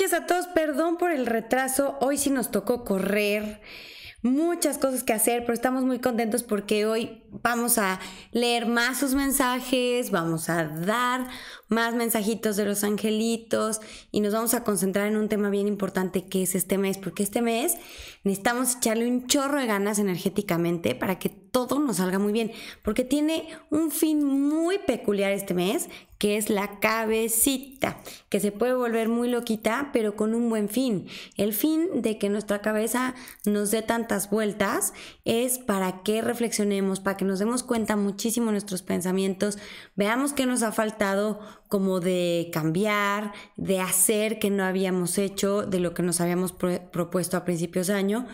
Gracias a todos, perdón por el retraso, hoy sí nos tocó correr, muchas cosas que hacer, pero estamos muy contentos porque hoy vamos a leer más sus mensajes, vamos a dar más mensajitos de los angelitos y nos vamos a concentrar en un tema bien importante que es este mes, porque este mes Necesitamos echarle un chorro de ganas energéticamente para que todo nos salga muy bien, porque tiene un fin muy peculiar este mes, que es la cabecita, que se puede volver muy loquita, pero con un buen fin. El fin de que nuestra cabeza nos dé tantas vueltas es para que reflexionemos, para que nos demos cuenta muchísimo nuestros pensamientos, veamos qué nos ha faltado como de cambiar, de hacer que no habíamos hecho de lo que nos habíamos propuesto a principios de año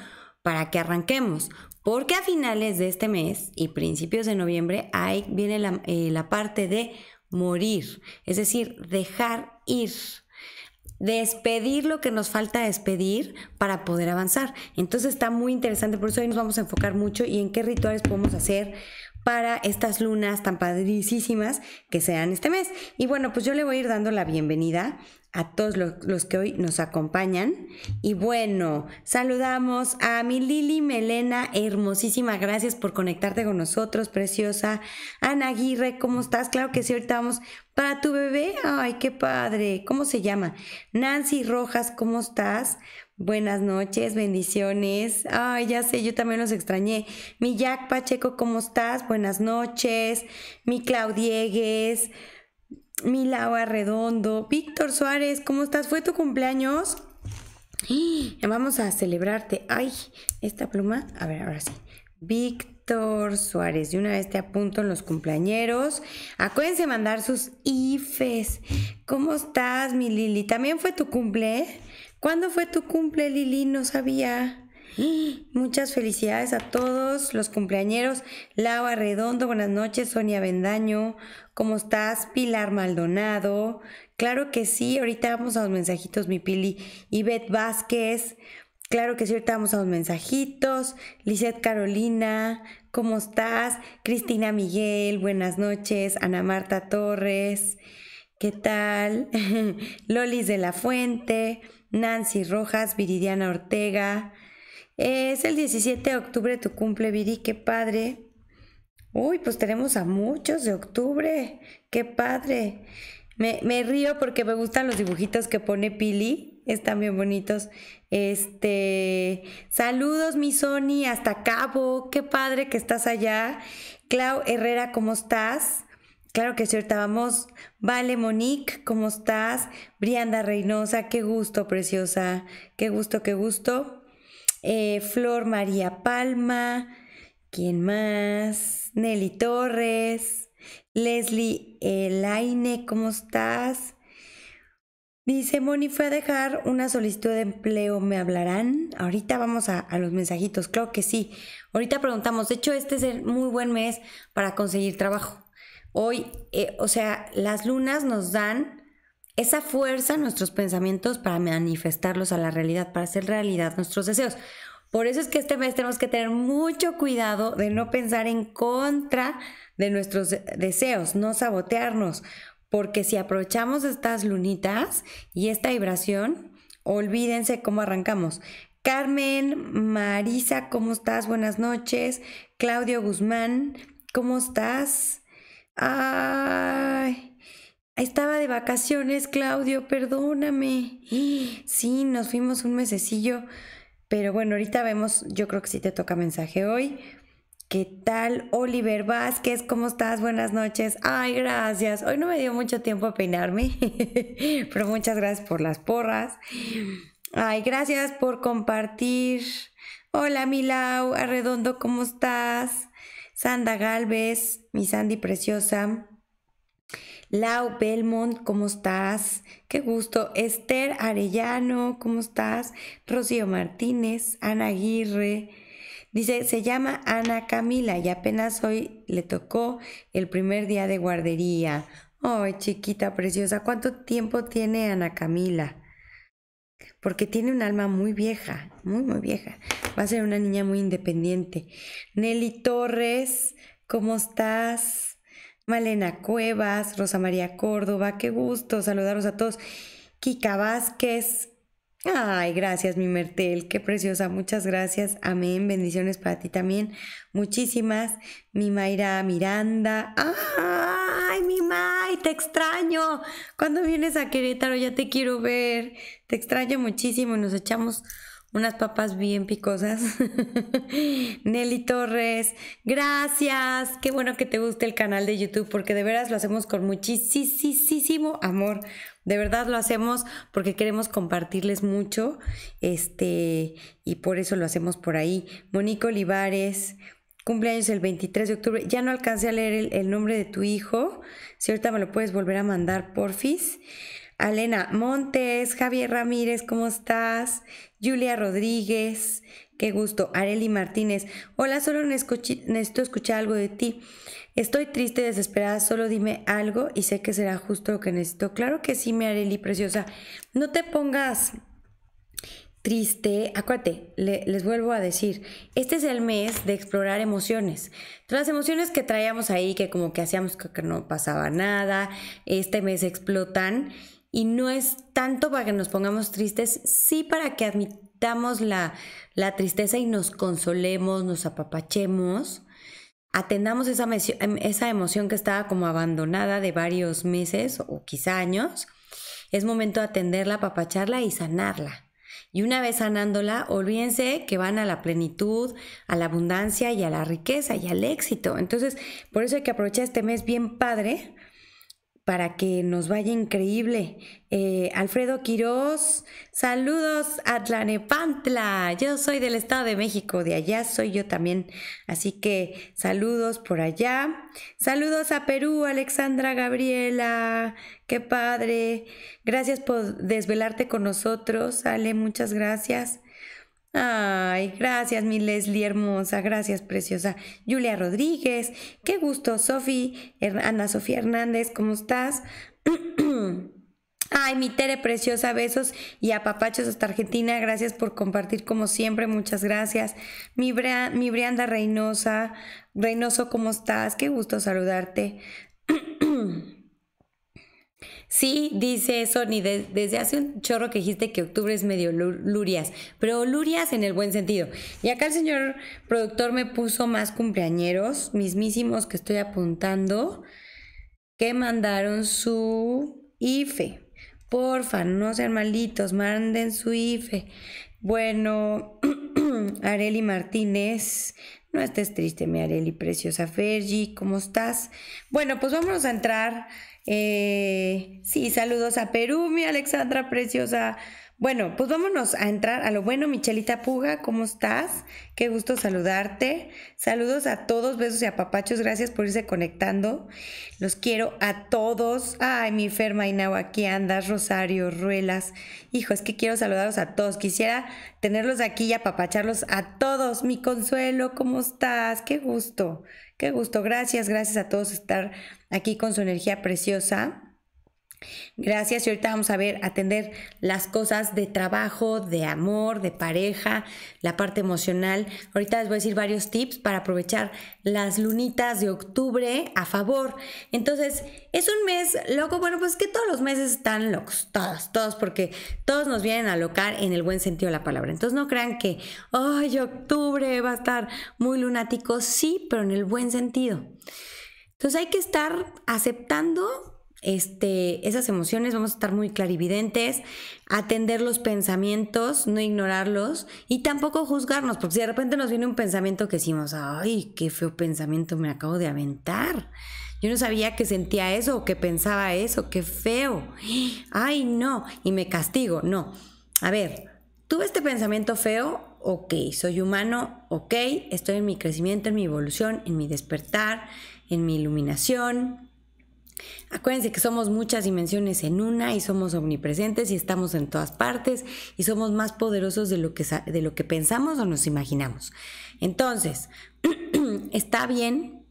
para que arranquemos. Porque a finales de este mes y principios de noviembre hay viene la, eh, la parte de morir, es decir, dejar ir despedir lo que nos falta despedir para poder avanzar. Entonces está muy interesante, por eso hoy nos vamos a enfocar mucho y en qué rituales podemos hacer para estas lunas tan padricísimas que sean este mes. Y bueno, pues yo le voy a ir dando la bienvenida a todos los que hoy nos acompañan. Y bueno, saludamos a mi Lili Melena, hermosísima, gracias por conectarte con nosotros, preciosa. Ana Aguirre, ¿cómo estás? Claro que sí, ahorita vamos para tu bebé. Ay, qué padre, ¿cómo se llama? Nancy Rojas, ¿cómo estás? Buenas noches, bendiciones. Ay, ya sé, yo también los extrañé. Mi Jack Pacheco, ¿cómo estás? Buenas noches. Mi Claudiegues, mi Laura Redondo, Víctor Suárez, ¿cómo estás? ¿Fue tu cumpleaños? Vamos a celebrarte. Ay, esta pluma. A ver, ahora sí. Víctor Suárez, de una vez te apunto en los cumpleañeros. Acuérdense mandar sus IFES. ¿Cómo estás, mi Lili? ¿También fue tu cumpleaños? ¿Cuándo fue tu cumple, Lili? No sabía. Muchas felicidades a todos los cumpleañeros. Laura Redondo, buenas noches. Sonia Bendaño, ¿cómo estás? Pilar Maldonado. Claro que sí, ahorita vamos a los mensajitos, mi Pili. Ivette Vázquez, claro que sí, ahorita vamos a los mensajitos. Lizeth Carolina, ¿cómo estás? Cristina Miguel, buenas noches. Ana Marta Torres, ¿qué tal? Lolis de la Fuente. Nancy Rojas, Viridiana Ortega. Es el 17 de octubre tu cumple, Viri, qué padre. Uy, pues tenemos a muchos de octubre, qué padre. Me, río porque me gustan los dibujitos que pone Pili, están bien bonitos. Este, saludos mi Sony, hasta Cabo, qué padre que estás allá. Clau Herrera, ¿cómo estás? Claro que sí, ahorita vamos. Vale, Monique, ¿cómo estás? Brianda Reynosa, qué gusto, preciosa. Qué gusto, qué gusto. Eh, Flor María Palma. ¿Quién más? Nelly Torres. Leslie Elaine, ¿cómo estás? Dice Moni, fue a dejar una solicitud de empleo, ¿me hablarán? Ahorita vamos a, a, los mensajitos, claro que sí. Ahorita preguntamos, de hecho este es el muy buen mes para conseguir trabajo. Hoy, eh, o sea, las lunas nos dan esa fuerza en nuestros pensamientos para manifestarlos a la realidad, para hacer realidad nuestros deseos. Por eso es que este mes tenemos que tener mucho cuidado de no pensar en contra de nuestros deseos, no sabotearnos, porque si aprovechamos estas lunitas y esta vibración, olvídense cómo arrancamos. Carmen, Marisa, ¿cómo estás? Buenas noches. Claudio Guzmán, ¿cómo estás? Ay, estaba de vacaciones, Claudio, perdóname. Sí, nos fuimos un mesecillo, pero bueno, ahorita vemos, yo creo que sí te toca mensaje hoy. ¿Qué tal, Oliver Vázquez? ¿Cómo estás? Buenas noches. Ay, gracias. Hoy no me dio mucho tiempo a peinarme, pero muchas gracias por las porras. Ay, gracias por compartir. Hola, Milau, Arredondo, ¿cómo estás? Sanda Galvez, mi Sandy preciosa. Lau Belmont, ¿cómo estás? Qué gusto. Esther Arellano, ¿cómo estás? Rocío Martínez, Ana Aguirre. Dice, se llama Ana Camila y apenas hoy le tocó el primer día de guardería. Ay, chiquita preciosa, ¿cuánto tiempo tiene Ana Camila? porque tiene un alma muy vieja, muy, muy vieja. Va a ser una niña muy independiente. Nelly Torres, ¿cómo estás? Malena Cuevas, Rosa María Córdoba, qué gusto saludaros a todos. Kika Vázquez. Ay, gracias, mi Mertel, qué preciosa, muchas gracias. Amén, bendiciones para ti también. Muchísimas. Mi Mayra Miranda. Ay, mi ma, te extraño. Cuando vienes a Querétaro? Ya te quiero ver. Te extraño muchísimo. nos echamos unas papas bien picosas. Nelly Torres, gracias. Qué bueno que te guste el canal de YouTube porque de veras lo hacemos con muchísimo amor. De verdad lo hacemos porque queremos compartirles mucho. Este, y por eso lo hacemos por ahí. Monico Olivares, cumpleaños el 23 de octubre. Ya no alcancé a leer el, nombre de tu hijo. Si ahorita me lo puedes volver a mandar, porfis. Alena Montes, Javier Ramírez, ¿cómo estás? Julia Rodríguez, qué gusto. Areli Martínez, hola, solo necesito escuchar algo de ti. Estoy triste desesperada, solo dime algo y sé que será justo lo que necesito. Claro que sí, mi Areli preciosa. No te pongas triste, acuérdate, les vuelvo a decir, este es el mes de explorar emociones. Todas las emociones que traíamos ahí, que como que hacíamos que, no pasaba nada, este mes explotan y no es tanto para que nos pongamos tristes, sí para que admitamos la, tristeza y nos consolemos, nos apapachemos, atendamos esa, em, esa emoción que estaba como abandonada de varios meses o quizá años. Es momento de atenderla, apapacharla y sanarla. Y una vez sanándola, olvídense que van a la plenitud, a la abundancia y a la riqueza y al éxito. Entonces, por eso hay que aprovechar este mes bien padre para que nos vaya increíble. Eh, Alfredo Quiroz, saludos a Tlanepantla. Yo soy del Estado de México, de allá soy yo también. Así que saludos por allá. Saludos a Perú, Alexandra Gabriela. Qué padre. Gracias por desvelarte con nosotros, Ale. Muchas gracias. Ay, gracias, mi Leslie hermosa, gracias, preciosa. Julia Rodríguez, qué gusto, Sofi, Ana Sofía Hernández, ¿cómo estás? Ay, mi Tere preciosa, besos y apapachos hasta Argentina. Gracias por compartir como siempre, muchas gracias. Mi, mi Brianda Reynosa, Reynoso, ¿cómo estás? Qué gusto saludarte. Sí, dice Sony, desde hace un chorro que dijiste que octubre es medio lurias, pero lurias en el buen sentido. Y acá el señor productor me puso más cumpleañeros, mismísimos que estoy apuntando, que mandaron su IFE. Porfa, no sean malitos, manden su IFE. Bueno, Areli Martínez, no estés triste, mi Areli preciosa. Fergie, ¿cómo estás? Bueno, pues vamos a entrar eh, sí, saludos a Perú, mi Alexandra preciosa. Bueno, pues vámonos a entrar a lo bueno, Michelita Puga, ¿cómo estás? Qué gusto saludarte. Saludos a todos, besos y apapachos, gracias por irse conectando. Los quiero a todos. Ay, mi Ferma Inau, aquí andas, Rosario, Ruelas. Hijo, es que quiero saludarlos a todos. Quisiera tenerlos aquí y apapacharlos a todos. Mi Consuelo, ¿cómo estás? Qué gusto. Qué gusto, gracias, gracias a todos estar aquí con su energía preciosa. Gracias y ahorita vamos a ver, atender las cosas de trabajo, de amor, de pareja, la parte emocional. Ahorita les voy a decir varios tips para aprovechar las lunitas de octubre a favor. Entonces, es un mes loco, bueno, pues que todos los meses están locos, todos, todos, porque todos nos vienen a locar en el buen sentido de la palabra. Entonces, no crean que, hoy octubre va a estar muy lunático, sí, pero en el buen sentido. Entonces hay que estar aceptando este, esas emociones, vamos a estar muy clarividentes, atender los pensamientos, no ignorarlos y tampoco juzgarnos, porque si de repente nos viene un pensamiento que decimos, ay, qué feo pensamiento me acabo de aventar. Yo no sabía que sentía eso o que pensaba eso, qué feo. Ay, no, y me castigo, no. A ver, tuve este pensamiento feo, ok, soy humano, ok, estoy en mi crecimiento, en mi evolución, en mi despertar, en mi iluminación, Acuérdense que somos muchas dimensiones en una y somos omnipresentes y estamos en todas partes y somos más poderosos de lo que, de lo que pensamos o nos imaginamos. Entonces, está bien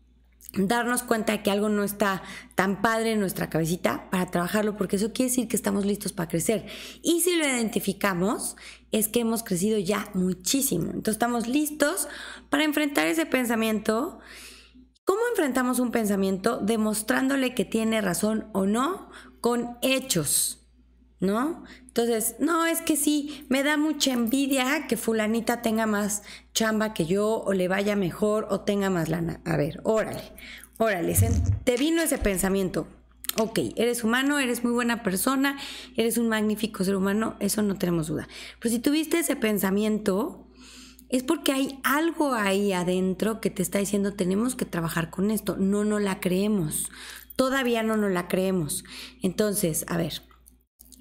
darnos cuenta de que algo no está tan padre en nuestra cabecita para trabajarlo, porque eso quiere decir que estamos listos para crecer. Y si lo identificamos, es que hemos crecido ya muchísimo. Entonces estamos listos para enfrentar ese pensamiento ¿Cómo enfrentamos un pensamiento demostrándole que tiene razón o no con hechos? ¿No? Entonces, no, es que sí, me da mucha envidia que fulanita tenga más chamba que yo o le vaya mejor o tenga más lana. A ver, órale, órale, te vino ese pensamiento. Ok, eres humano, eres muy buena persona, eres un magnífico ser humano, eso no tenemos duda. Pues si tuviste ese pensamiento, es porque hay algo ahí adentro que te está diciendo tenemos que trabajar con esto. No, no la creemos. Todavía no nos la creemos. Entonces, a ver,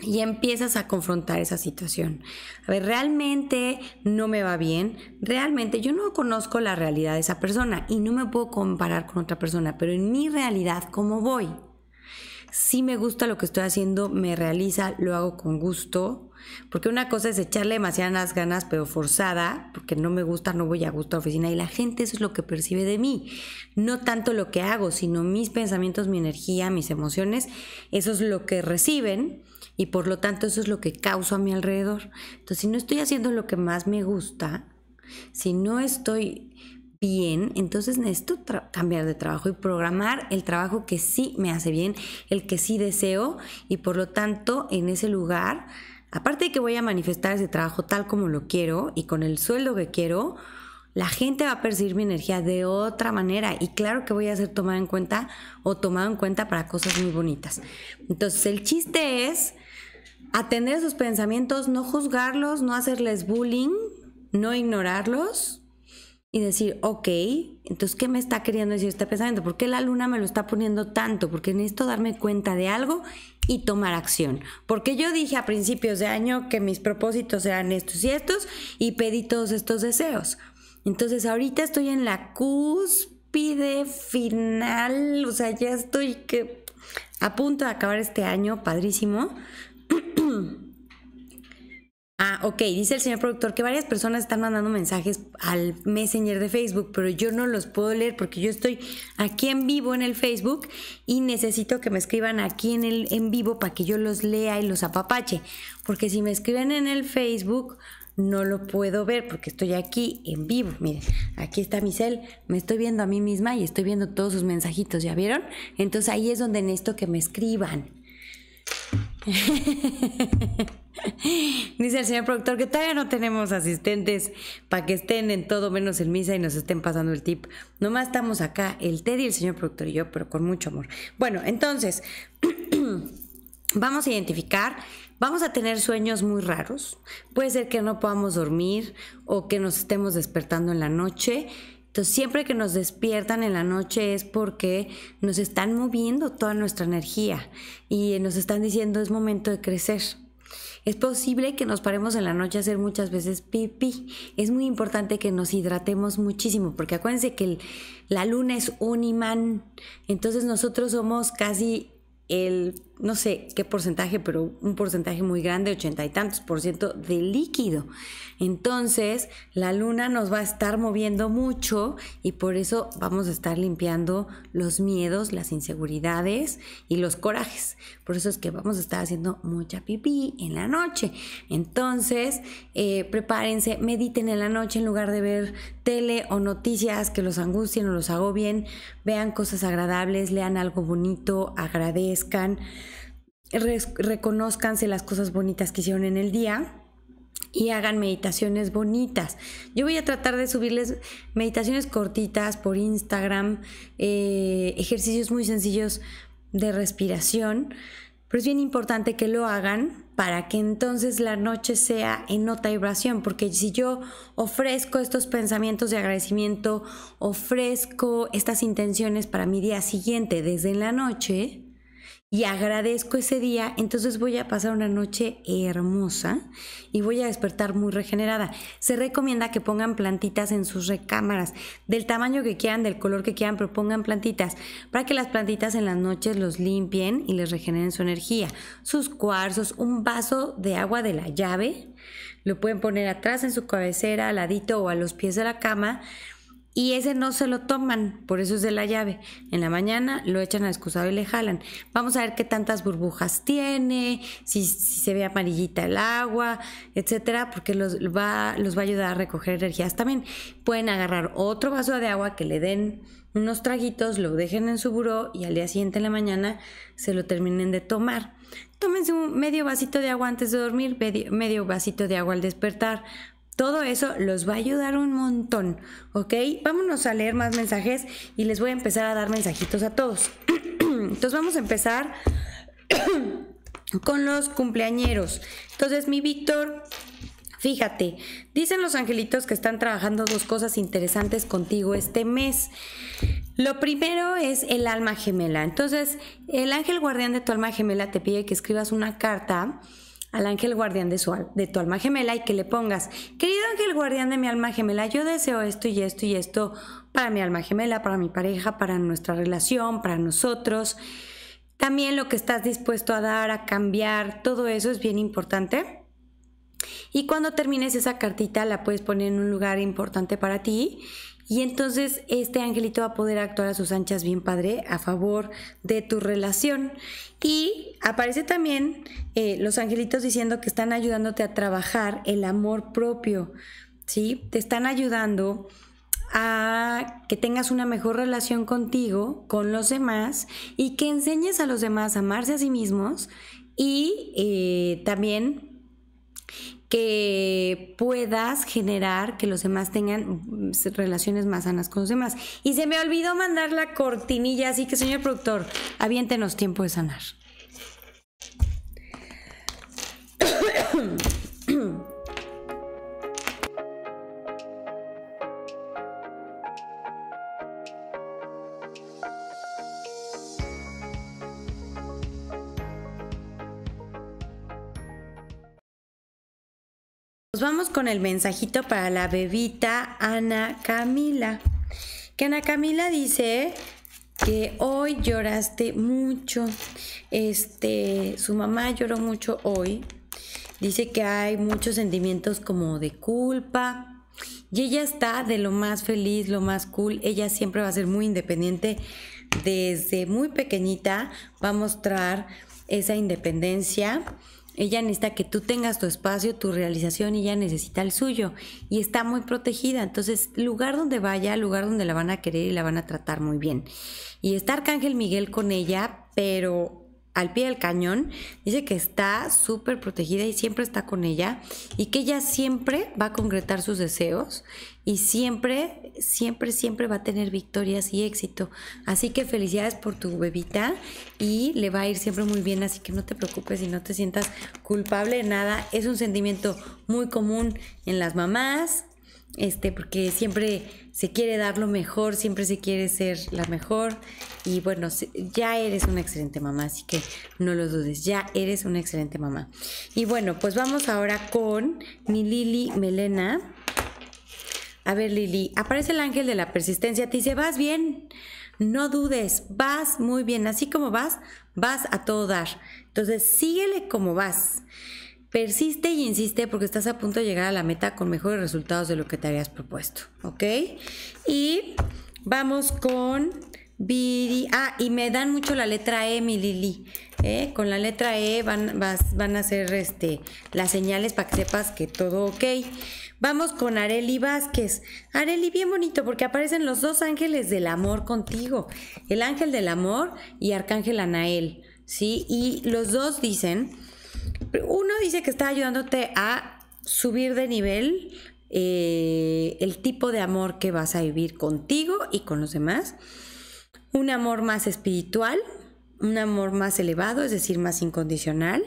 y empiezas a confrontar esa situación. A ver, realmente no me va bien, realmente yo no conozco la realidad de esa persona y no me puedo comparar con otra persona, pero en mi realidad, ¿cómo voy? si me gusta lo que estoy haciendo, me realiza, lo hago con gusto. Porque una cosa es echarle demasiadas ganas, pero forzada, porque no me gusta, no voy a gusto a la oficina. Y la gente eso es lo que percibe de mí. No tanto lo que hago, sino mis pensamientos, mi energía, mis emociones. Eso es lo que reciben y por lo tanto eso es lo que causo a mi alrededor. Entonces, si no estoy haciendo lo que más me gusta, si no estoy bien, entonces necesito cambiar de trabajo y programar el trabajo que sí me hace bien, el que sí deseo y por lo tanto en ese lugar, aparte de que voy a manifestar ese trabajo tal como lo quiero y con el sueldo que quiero, la gente va a percibir mi energía de otra manera y claro que voy a ser tomada en cuenta o tomado en cuenta para cosas muy bonitas. Entonces el chiste es atender sus pensamientos, no juzgarlos, no hacerles bullying, no ignorarlos, y decir, ok, entonces, ¿qué me está queriendo decir este pensamiento? ¿Por qué la luna me lo está poniendo tanto? Porque necesito darme cuenta de algo y tomar acción. Porque yo dije a principios de año que mis propósitos eran estos y estos y pedí todos estos deseos. Entonces, ahorita estoy en la cúspide final, o sea, ya estoy que a punto de acabar este año, padrísimo. Ah, ok, dice el señor productor que varias personas están mandando mensajes al Messenger de Facebook, pero yo no los puedo leer porque yo estoy aquí en vivo en el Facebook y necesito que me escriban aquí en el en vivo para que yo los lea y los apapache, porque si me escriben en el Facebook no lo puedo ver porque estoy aquí en vivo. Miren, aquí está mi me estoy viendo a mí misma y estoy viendo todos sus mensajitos, ¿ya vieron? Entonces ahí es donde necesito que me escriban. Dice el señor productor que todavía no tenemos asistentes para que estén en todo menos en misa y nos estén pasando el tip. Nomás estamos acá, el Teddy, el señor productor y yo, pero con mucho amor. Bueno, entonces, vamos a identificar, vamos a tener sueños muy raros. Puede ser que no podamos dormir o que nos estemos despertando en la noche. Entonces, siempre que nos despiertan en la noche es porque nos están moviendo toda nuestra energía y nos están diciendo es momento de crecer es posible que nos paremos en la noche a hacer muchas veces pipí. Es muy importante que nos hidratemos muchísimo, porque acuérdense que la luna es un imán. Entonces nosotros somos casi el no sé qué porcentaje, pero un porcentaje muy grande, ochenta y tantos por ciento de líquido. Entonces, la luna nos va a estar moviendo mucho y por eso vamos a estar limpiando los miedos, las inseguridades y los corajes. Por eso es que vamos a estar haciendo mucha pipí en la noche. Entonces, eh, prepárense, mediten en la noche en lugar de ver tele o noticias que los angustien o los agobien. Vean cosas agradables, lean algo bonito, agradezcan reconozcanse las cosas bonitas que hicieron en el día y hagan meditaciones bonitas. Yo voy a tratar de subirles meditaciones cortitas por Instagram, eh, ejercicios muy sencillos de respiración, pero es bien importante que lo hagan para que entonces la noche sea en nota vibración, porque si yo ofrezco estos pensamientos de agradecimiento, ofrezco estas intenciones para mi día siguiente desde la noche, y agradezco ese día, entonces voy a pasar una noche hermosa y voy a despertar muy regenerada. Se recomienda que pongan plantitas en sus recámaras, del tamaño que quieran, del color que quieran, propongan plantitas para que las plantitas en las noches los limpien y les regeneren su energía. Sus cuarzos, un vaso de agua de la llave, lo pueden poner atrás en su cabecera, al ladito o a los pies de la cama y ese no se lo toman, por eso es de la llave. En la mañana lo echan al excusado y le jalan. Vamos a ver qué tantas burbujas tiene, si, se ve amarillita el agua, etcétera, porque los va, los va a ayudar a recoger energías. También pueden agarrar otro vaso de agua que le den unos traguitos, lo dejen en su buró y al día siguiente en la mañana se lo terminen de tomar. Tómense un medio vasito de agua antes de dormir, medio vasito de agua al despertar, todo eso los va a ayudar un montón, ¿ok? Vámonos a leer más mensajes y les voy a empezar a dar mensajitos a todos. Entonces vamos a empezar con los cumpleañeros. Entonces mi Víctor, fíjate, dicen los angelitos que están trabajando dos cosas interesantes contigo este mes. Lo primero es el alma gemela. Entonces el ángel guardián de tu alma gemela te pide que escribas una carta al ángel guardián de, su, de tu alma gemela y que le pongas, querido ángel guardián de mi alma gemela, yo deseo esto y esto y esto para mi alma gemela, para mi pareja, para nuestra relación, para nosotros. También lo que estás dispuesto a dar, a cambiar, todo eso es bien importante. Y cuando termines esa cartita la puedes poner en un lugar importante para ti y entonces este angelito va a poder actuar a sus anchas bien padre a favor de tu relación. Y aparece también eh, los angelitos diciendo que están ayudándote a trabajar el amor propio, ¿sí? Te están ayudando a que tengas una mejor relación contigo, con los demás, y que enseñes a los demás a amarse a sí mismos y eh, también que puedas generar que los demás tengan relaciones más sanas con los demás. Y se me olvidó mandar la cortinilla, así que señor productor, aviéntenos tiempo de sanar. vamos con el mensajito para la bebita Ana Camila. Que Ana Camila dice que hoy lloraste mucho. Este, su mamá lloró mucho hoy. Dice que hay muchos sentimientos como de culpa, y ella está de lo más feliz, lo más cool. Ella siempre va a ser muy independiente. Desde muy pequeñita va a mostrar esa independencia ella necesita que tú tengas tu espacio, tu realización, y ella necesita el suyo. Y está muy protegida. Entonces, lugar donde vaya, lugar donde la van a querer y la van a tratar muy bien. Y está Arcángel Miguel con ella, pero al pie del cañón, dice que está súper protegida y siempre está con ella y que ella siempre va a concretar sus deseos y siempre, siempre, siempre va a tener victorias y éxito. Así que felicidades por tu bebita y le va a ir siempre muy bien, así que no te preocupes y no te sientas culpable de nada. Es un sentimiento muy común en las mamás, este, porque siempre se quiere dar lo mejor, siempre se quiere ser la mejor y bueno, ya eres una excelente mamá, así que no lo dudes, ya eres una excelente mamá. Y bueno, pues vamos ahora con mi Lili Melena. A ver Lili, aparece el ángel de la persistencia, te dice, vas bien, no dudes, vas muy bien, así como vas, vas a todo dar. Entonces síguele como vas. Persiste y insiste porque estás a punto de llegar a la meta con mejores resultados de lo que te habías propuesto, ¿ok? Y vamos con e. Ah, y me dan mucho la letra E, mi Lili. ¿eh? Con la letra E van, van a ser este, las señales para que sepas que todo ok. Vamos con Areli Vázquez. Areli, bien bonito, porque aparecen los dos ángeles del amor contigo. El ángel del amor y Arcángel Anael. ¿sí? Y los dos dicen uno dice que está ayudándote a subir de nivel eh, el tipo de amor que vas a vivir contigo y con los demás. Un amor más espiritual, un amor más elevado, es decir, más incondicional.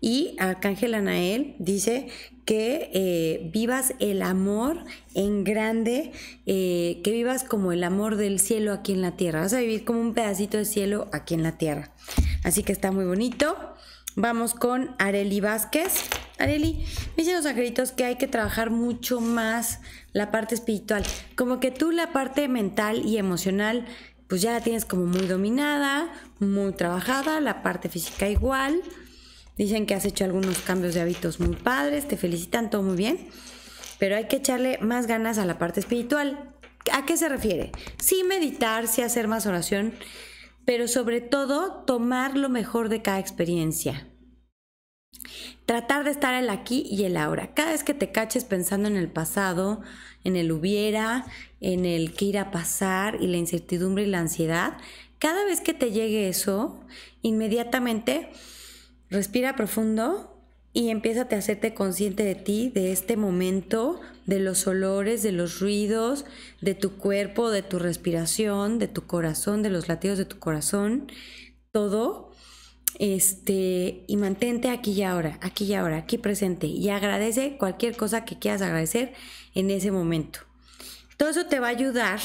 Y Arcángel Anael dice que eh, vivas el amor en grande, eh, que vivas como el amor del cielo aquí en la tierra. Vas a vivir como un pedacito de cielo aquí en la tierra. Así que está muy bonito. Vamos con Areli Vázquez. Areli, me dicen los angelitos que hay que trabajar mucho más la parte espiritual. Como que tú la parte mental y emocional, pues ya la tienes como muy dominada, muy trabajada, la parte física igual. Dicen que has hecho algunos cambios de hábitos muy padres, te felicitan, todo muy bien. Pero hay que echarle más ganas a la parte espiritual. ¿A qué se refiere? Sí meditar, sí hacer más oración, pero sobre todo tomar lo mejor de cada experiencia. Tratar de estar el aquí y el ahora. Cada vez que te caches pensando en el pasado, en el hubiera, en el que irá a pasar y la incertidumbre y la ansiedad, cada vez que te llegue eso, inmediatamente respira profundo y empieza a hacerte consciente de ti, de este momento, de los olores, de los ruidos, de tu cuerpo, de tu respiración, de tu corazón, de los latidos de tu corazón, todo. Este, y mantente aquí y ahora, aquí y ahora, aquí presente y agradece cualquier cosa que quieras agradecer en ese momento. Todo eso te va a ayudar,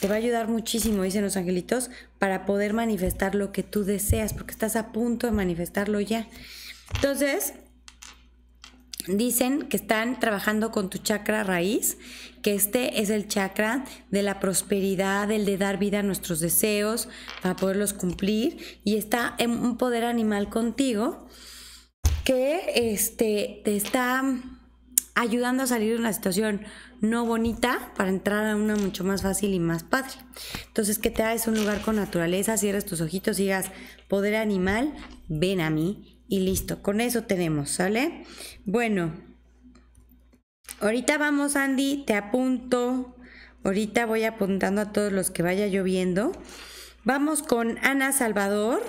te va a ayudar muchísimo, dicen los angelitos, para poder manifestar lo que tú deseas, porque estás a punto de manifestarlo ya. Entonces, dicen que están trabajando con tu chakra raíz, que este es el chakra de la prosperidad, el de dar vida a nuestros deseos para poderlos cumplir y está en un poder animal contigo que este, te está ayudando a salir de una situación no bonita para entrar a una mucho más fácil y más padre. Entonces, que te hagas un lugar con naturaleza, cierres tus ojitos y digas, poder animal, ven a mí y listo, con eso tenemos, ¿sale? Bueno, ahorita vamos Andy, te apunto, ahorita voy apuntando a todos los que vaya lloviendo. Vamos con Ana Salvador.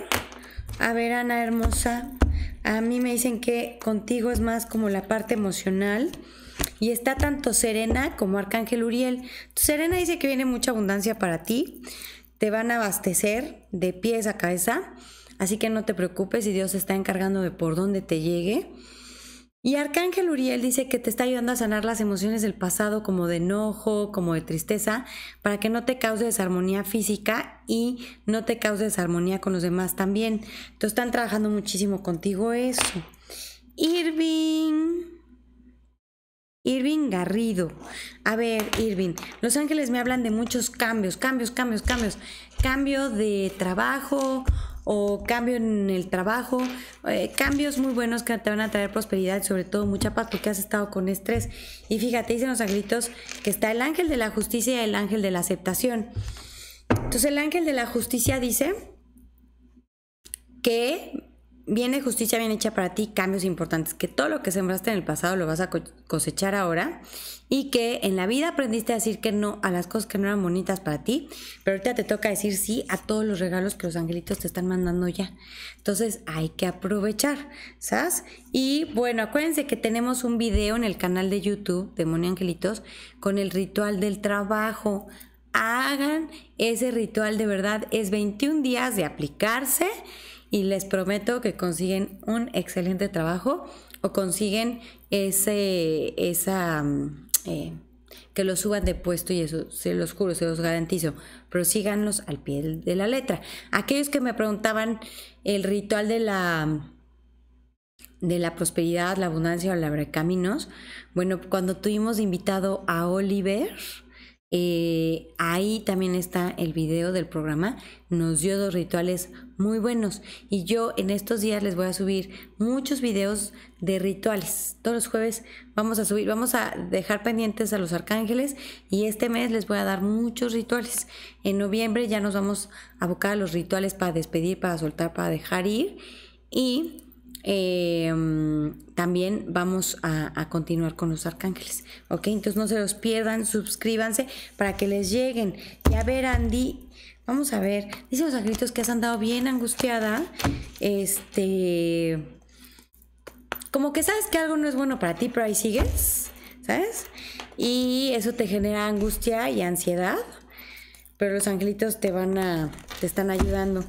A ver, Ana hermosa, a mí me dicen que contigo es más como la parte emocional y está tanto Serena como Arcángel Uriel. Serena dice que viene mucha abundancia para ti, te van a abastecer de pies a cabeza Así que no te preocupes y Dios está encargando de por dónde te llegue. Y Arcángel Uriel dice que te está ayudando a sanar las emociones del pasado como de enojo, como de tristeza, para que no te cause desarmonía física y no te cause desarmonía con los demás también. Entonces están trabajando muchísimo contigo eso. Irving. Irving Garrido. A ver, Irving, Los Ángeles me hablan de muchos cambios, cambios, cambios, cambios. Cambio de trabajo o cambio en el trabajo, eh, cambios muy buenos que te van a traer prosperidad y sobre todo mucha paz porque has estado con estrés. Y fíjate, dicen los angelitos que está el ángel de la justicia y el ángel de la aceptación. Entonces el ángel de la justicia dice que viene justicia bien hecha para ti, cambios importantes, que todo lo que sembraste en el pasado lo vas a cosechar ahora y que en la vida aprendiste a decir que no a las cosas que no eran bonitas para ti, pero ahorita te toca decir sí a todos los regalos que los angelitos te están mandando ya. Entonces hay que aprovechar, ¿sabes? Y bueno, acuérdense que tenemos un video en el canal de YouTube de Moni Angelitos con el ritual del trabajo hagan ese ritual de verdad. Es 21 días de aplicarse y les prometo que consiguen un excelente trabajo o consiguen ese, esa, mm, eh, que los suban de puesto y eso, se los juro, se los garantizo, pero síganlos al pie de la letra. Aquellos que me preguntaban el ritual de la de la prosperidad, la abundancia o la abre caminos. Bueno, cuando tuvimos invitado a Oliver, eh, ahí también está el video del programa. Nos dio dos rituales muy buenos. Y yo en estos días les voy a subir muchos videos de rituales. Todos los jueves vamos a subir, vamos a dejar pendientes a los arcángeles. Y este mes les voy a dar muchos rituales. En noviembre ya nos vamos a abocar a los rituales para despedir, para soltar, para dejar ir. Y Em, también vamos a, continuar con los arcángeles. ¿Ok? Entonces no se los pierdan, suscríbanse para que les lleguen. Y a ver, Andy, vamos a ver. dice los angelitos que has andado bien angustiada. Este. Como que sabes que algo no es bueno para ti, pero ahí sigues. ¿Sabes? Y eso te genera angustia y ansiedad pero los angelitos te van a, te están ayudando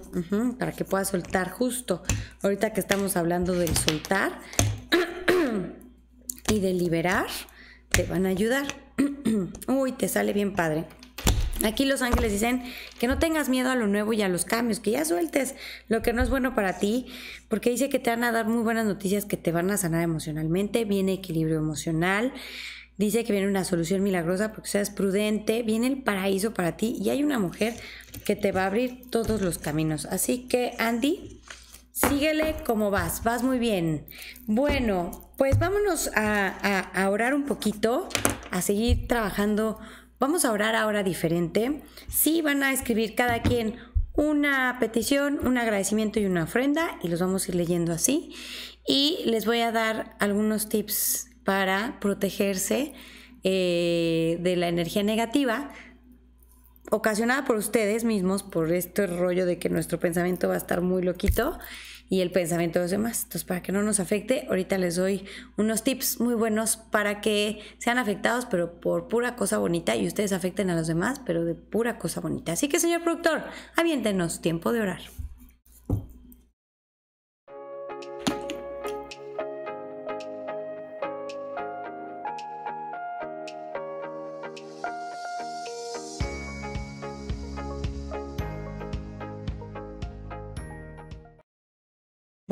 para que puedas soltar justo. Ahorita que estamos hablando del soltar y de liberar, te van a ayudar. Uy, te sale bien padre. Aquí los ángeles dicen que no tengas miedo a lo nuevo y a los cambios, que ya sueltes lo que no es bueno para ti, porque dice que te van a dar muy buenas noticias que te van a sanar emocionalmente, viene equilibrio emocional, dice que viene una solución milagrosa porque seas prudente, viene el paraíso para ti y hay una mujer que te va a abrir todos los caminos. Así que, Andy, síguele como vas, vas muy bien. Bueno, pues vámonos a, orar un poquito, a seguir trabajando. Vamos a orar ahora diferente. Sí, van a escribir cada quien una petición, un agradecimiento y una ofrenda y los vamos a ir leyendo así. Y les voy a dar algunos tips para protegerse eh, de la energía negativa ocasionada por ustedes mismos, por este rollo de que nuestro pensamiento va a estar muy loquito y el pensamiento de los demás. Entonces, para que no nos afecte, ahorita les doy unos tips muy buenos para que sean afectados, pero por pura cosa bonita y ustedes afecten a los demás, pero de pura cosa bonita. Así que, señor productor, aviéntenos tiempo de orar.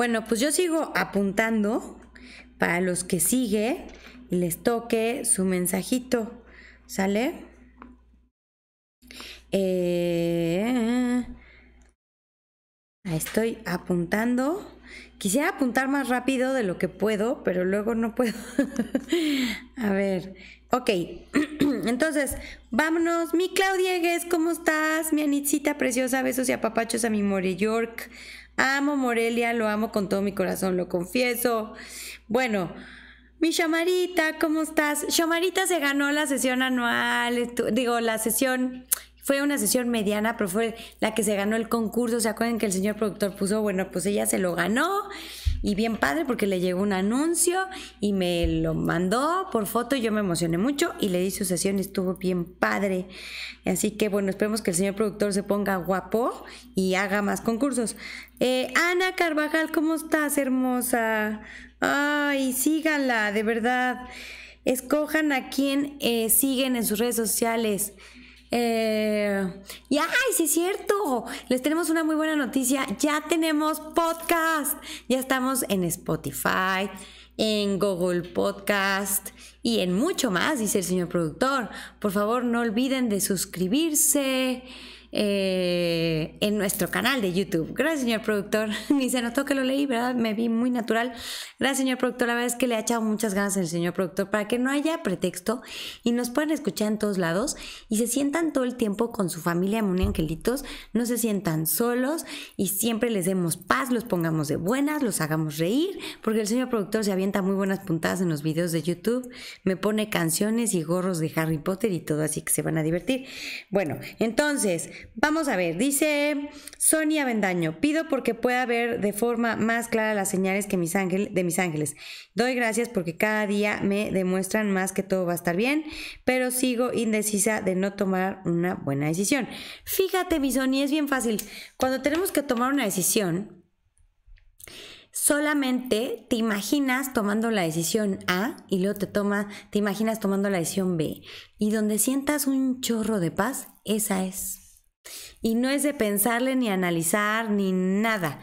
Bueno, pues yo sigo apuntando para los que sigue y les toque su mensajito. ¿Sale? Eh, estoy apuntando. Quisiera apuntar más rápido de lo que puedo, pero luego no puedo. A ver, ok. Entonces, vámonos. Mi Claudia Claudiegues, ¿cómo estás? Mi Anitzita preciosa, besos y apapachos a mi More York. Amo Morelia, lo amo con todo mi corazón, lo confieso. Bueno, mi Shamarita, ¿cómo estás? Shamarita se ganó la sesión anual, digo, la sesión, fue una sesión mediana, pero fue la que se ganó el concurso. ¿Se acuerdan que el señor productor puso? Bueno, pues ella se lo ganó y bien padre porque le llegó un anuncio y me lo mandó por foto yo me emocioné mucho y le di su sesión y estuvo bien padre. Así que bueno, esperemos que el señor productor se ponga guapo y haga más concursos. Eh, Ana Carvajal, ¿cómo estás, hermosa? Ay, síganla, de verdad. Escojan a quien eh, siguen en sus redes sociales. Eh, y ¡ay, sí es cierto! Les tenemos una muy buena noticia. Ya tenemos podcast. Ya estamos en Spotify, en Google Podcast y en mucho más, dice el señor productor. Por favor, no olviden de suscribirse. Eh, en nuestro canal de YouTube. Gracias, señor productor. Ni se notó que lo leí, ¿verdad? Me vi muy natural. Gracias, señor productor. La verdad es que le ha echado muchas ganas al señor productor para que no haya pretexto y nos puedan escuchar en todos lados y se sientan todo el tiempo con su familia muy Angelitos, no se sientan solos y siempre les demos paz, los pongamos de buenas, los hagamos reír, porque el señor productor se avienta muy buenas puntadas en los videos de YouTube, me pone canciones y gorros de Harry Potter y todo, así que se van a divertir. Bueno, entonces, Vamos a ver, dice Sonia Vendaño, pido porque pueda ver de forma más clara las señales que mis de mis ángeles. Doy gracias porque cada día me demuestran más que todo va a estar bien, pero sigo indecisa de no tomar una buena decisión. Fíjate, mi Sonia, es bien fácil. Cuando tenemos que tomar una decisión, solamente te imaginas tomando la decisión A y luego te toma, te imaginas tomando la decisión B. Y donde sientas un chorro de paz, esa es. Y no es de pensarle ni analizar ni nada.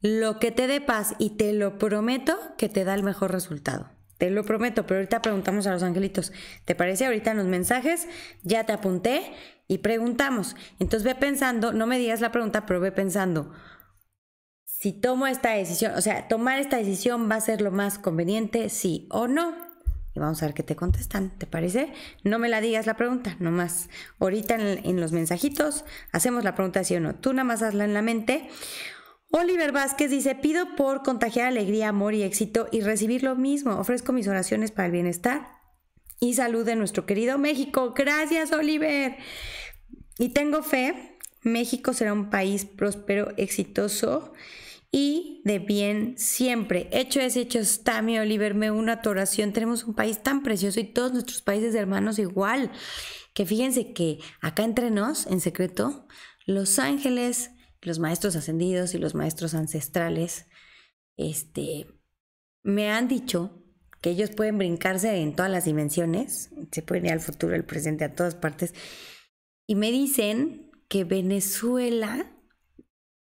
Lo que te dé paz y te lo prometo que te da el mejor resultado. Te lo prometo, pero ahorita preguntamos a los angelitos. ¿Te parece? Ahorita en los mensajes ya te apunté y preguntamos. Entonces ve pensando, no me digas la pregunta, pero ve pensando. Si tomo esta decisión, o sea, tomar esta decisión va a ser lo más conveniente, sí o no y vamos a ver qué te contestan. ¿Te parece? No me la digas la pregunta, nomás. Ahorita en, en los mensajitos hacemos la pregunta sí o no. Tú nada más hazla en la mente. Oliver Vázquez dice, pido por contagiar alegría, amor y éxito y recibir lo mismo. Ofrezco mis oraciones para el bienestar y salud de nuestro querido México. Gracias, Oliver. Y tengo fe, México será un país próspero, exitoso y de bien siempre. Hecho es hecho está, mi Oliver, me una oración. Tenemos un país tan precioso y todos nuestros países hermanos igual. Que fíjense que acá entre nos, en secreto, los ángeles, los maestros ascendidos y los maestros ancestrales, este, me han dicho que ellos pueden brincarse en todas las dimensiones, se pueden ir al futuro, al presente, a todas partes. Y me dicen que Venezuela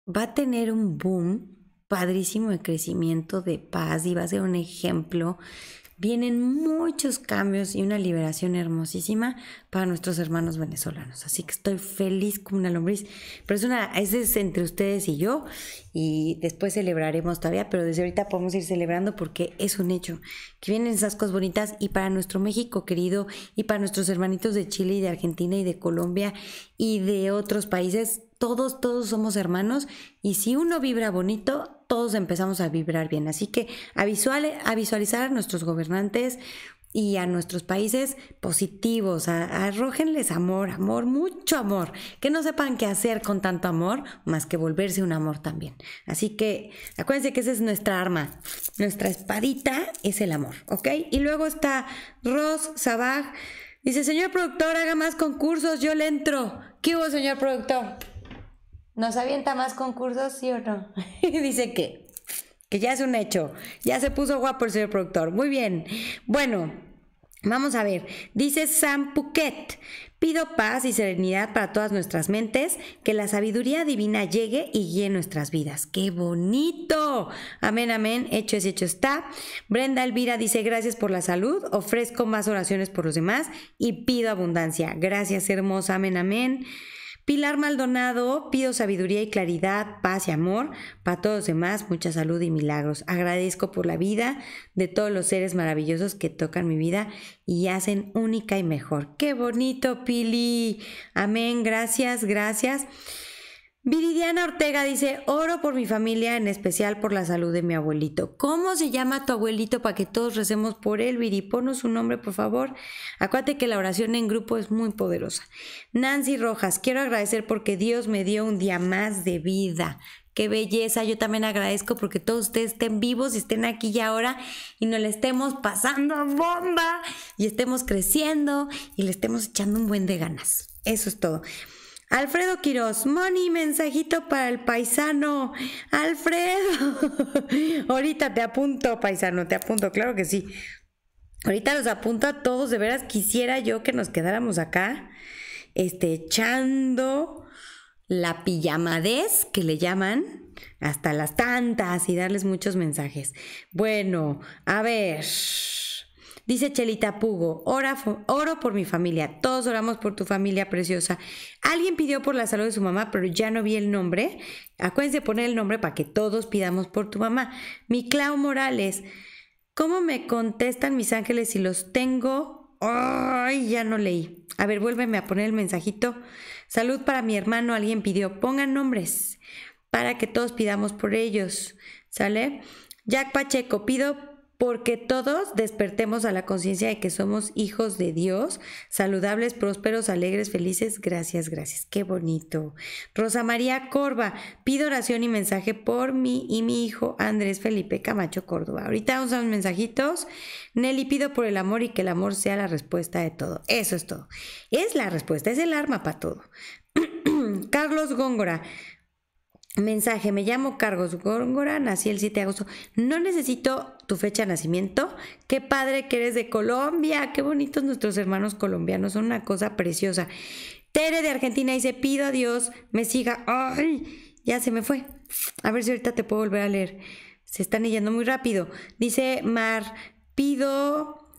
va a tener un boom padrísimo de crecimiento, de paz y va a ser un ejemplo. Vienen muchos cambios y una liberación hermosísima para nuestros hermanos venezolanos. Así que estoy feliz como una lombriz. Pero es una, ese es entre ustedes y yo. Y después celebraremos todavía, pero desde ahorita podemos ir celebrando porque es un hecho. Que vienen esas cosas bonitas y para nuestro México querido y para nuestros hermanitos de Chile y de Argentina y de Colombia y de otros países todos, todos somos hermanos y si uno vibra bonito, todos empezamos a vibrar bien. Así que a, visualizar a nuestros gobernantes y a nuestros países positivos, a, arrójenles amor, amor, mucho amor, que no sepan qué hacer con tanto amor, más que volverse un amor también. Así que acuérdense que esa es nuestra arma, nuestra espadita es el amor, ¿ok? Y luego está Ross Sabag. Dice, señor productor, haga más concursos, yo le entro. ¿Qué hubo, señor productor? ¿Nos avienta más concursos, sí o no? Dice que, que ya es un hecho. Ya se puso guapo el señor productor. Muy bien. Bueno, vamos a ver. Dice Sam Puquet. Pido paz y serenidad para todas nuestras mentes, que la sabiduría divina llegue y guíe nuestras vidas. ¡Qué bonito! Amén, amén. Hecho es hecho está. Brenda Elvira dice, gracias por la salud, ofrezco más oraciones por los demás y pido abundancia. Gracias, hermosa. Amén, amén. Pilar Maldonado, pido sabiduría y claridad, paz y amor para todos los demás, mucha salud y milagros. Agradezco por la vida de todos los seres maravillosos que tocan mi vida y hacen única y mejor. Qué bonito, Pili. Amén, gracias, gracias. Viridiana Ortega dice, oro por mi familia, en especial por la salud de mi abuelito. ¿Cómo se llama tu abuelito para que todos recemos por él, Viri? Ponos su nombre, por favor. Acuérdate que la oración en grupo es muy poderosa. Nancy Rojas, quiero agradecer porque Dios me dio un día más de vida. Qué belleza, yo también agradezco porque todos ustedes estén vivos y estén aquí ya ahora y nos le estemos pasando bomba y estemos creciendo y le estemos echando un buen de ganas. Eso es todo. Alfredo Quiroz, Moni, mensajito para el paisano. Alfredo, ahorita te apunto, paisano, te apunto, claro que sí. Ahorita los apunto a todos, de veras quisiera yo que nos quedáramos acá, este, echando la pijamadez que le llaman hasta las tantas y darles muchos mensajes. Bueno, a ver. Dice Chelita Pugo, oro por mi familia, todos oramos por tu familia preciosa. Alguien pidió por la salud de su mamá, pero ya no vi el nombre. Acuérdense poner el nombre para que todos pidamos por tu mamá. Mi Clau Morales, ¿cómo me contestan mis ángeles si los tengo? Ay, ya no leí. A ver, vuélveme a poner el mensajito. Salud para mi hermano, alguien pidió. Pongan nombres para que todos pidamos por ellos. ¿Sale? Jack Pacheco, pido porque todos despertemos a la conciencia de que somos hijos de Dios, saludables, prósperos, alegres, felices. Gracias, gracias. Qué bonito. Rosa María Corva, pido oración y mensaje por mí y mi hijo Andrés Felipe Camacho Córdoba. Ahorita vamos a unos mensajitos. Nelly, pido por el amor y que el amor sea la respuesta de todo. Eso es todo. Es la respuesta, es el arma para todo. Carlos Góngora, Mensaje, me llamo Carlos Góngora, nací el 7 de agosto. No necesito tu fecha de nacimiento. Qué padre que eres de Colombia, qué bonitos nuestros hermanos colombianos, son una cosa preciosa. Tere de Argentina dice, pido a Dios me siga. Ay, ya se me fue. A ver si ahorita te puedo volver a leer. Se están leyendo muy rápido. Dice Mar, pido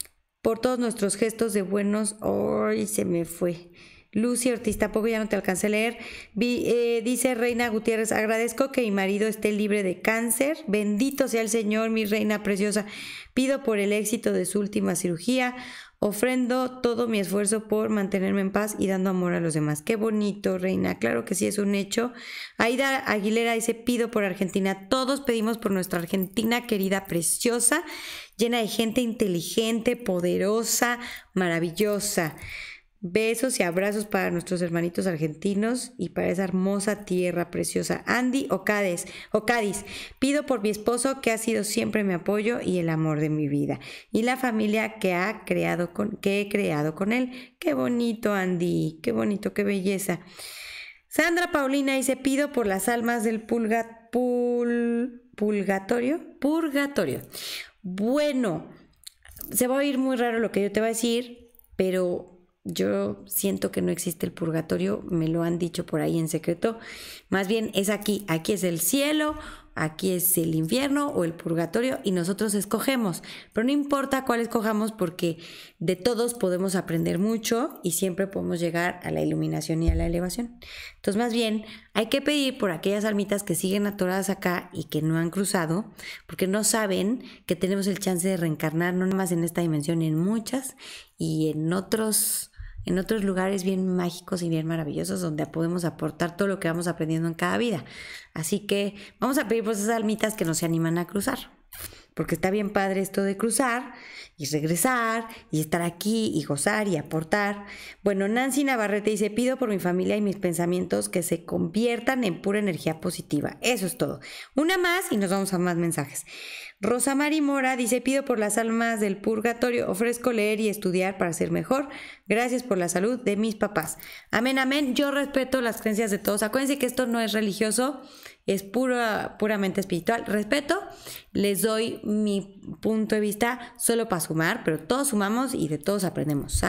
por todos nuestros gestos de buenos. Ay, se me fue. Lucy Ortiz, tampoco ya no te alcancé a leer. Eh, dice Reina Gutiérrez, agradezco que mi marido esté libre de cáncer. Bendito sea el Señor, mi reina preciosa. Pido por el éxito de su última cirugía. Ofrendo todo mi esfuerzo por mantenerme en paz y dando amor a los demás. Qué bonito, Reina. Claro que sí es un hecho. Aida Aguilera dice, pido por Argentina. Todos pedimos por nuestra Argentina querida, preciosa, llena de gente inteligente, poderosa, maravillosa. Besos y abrazos para nuestros hermanitos argentinos y para esa hermosa tierra preciosa. Andy Ocades, Ocadis, pido por mi esposo que ha sido siempre mi apoyo y el amor de mi vida y la familia que ha creado con, que he creado con él. Qué bonito, Andy, qué bonito, qué belleza. Sandra Paulina dice, pido por las almas del pul, pulgatorio, purgatorio. Bueno, se va a oír muy raro lo que yo te voy a decir, pero yo siento que no existe el purgatorio, me lo han dicho por ahí en secreto. Más bien es aquí, aquí es el cielo, aquí es el infierno o el purgatorio y nosotros escogemos. Pero no importa cuál escojamos porque de todos podemos aprender mucho y siempre podemos llegar a la iluminación y a la elevación. Entonces más bien hay que pedir por aquellas almitas que siguen atoradas acá y que no han cruzado porque no saben que tenemos el chance de reencarnar no nada más en esta dimensión, en muchas y en otros en otros lugares bien mágicos y bien maravillosos donde podemos aportar todo lo que vamos aprendiendo en cada vida. Así que vamos a pedir por pues esas almitas que nos se animan a cruzar porque está bien padre esto de cruzar y regresar y estar aquí y gozar y aportar. Bueno, Nancy Navarrete dice, pido por mi familia y mis pensamientos que se conviertan en pura energía positiva. Eso es todo. Una más y nos vamos a más mensajes. Rosa Mora dice, pido por las almas del purgatorio, ofrezco leer y estudiar para ser mejor. Gracias por la salud de mis papás. Amén, amén. Yo respeto las creencias de todos. Acuérdense que esto no es religioso es pura, puramente espiritual. Respeto, les doy mi punto de vista solo para sumar, pero todos sumamos y de todos aprendemos,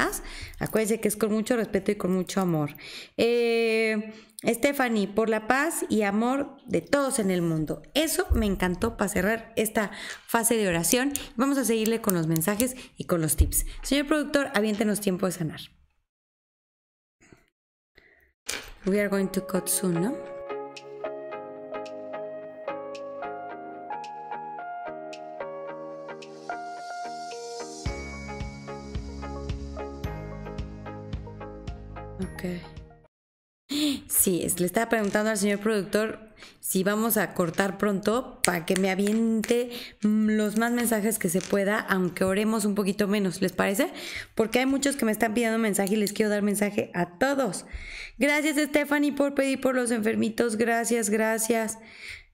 Acuérdense que es con mucho respeto y con mucho amor. Eh, Stephanie, por la paz y amor de todos en el mundo. Eso me encantó para cerrar esta fase de oración. Vamos a seguirle con los mensajes y con los tips. Señor productor, aviéntenos tiempo de sanar. We are going to cut soon, ¿no? le estaba preguntando al señor productor si vamos a cortar pronto para que me aviente mm, los más mensajes que se pueda, aunque oremos un poquito menos, ¿les parece? Porque hay muchos que me están pidiendo mensaje y les quiero dar mensaje a todos. Gracias Stephanie por pedir por los enfermitos, gracias, gracias.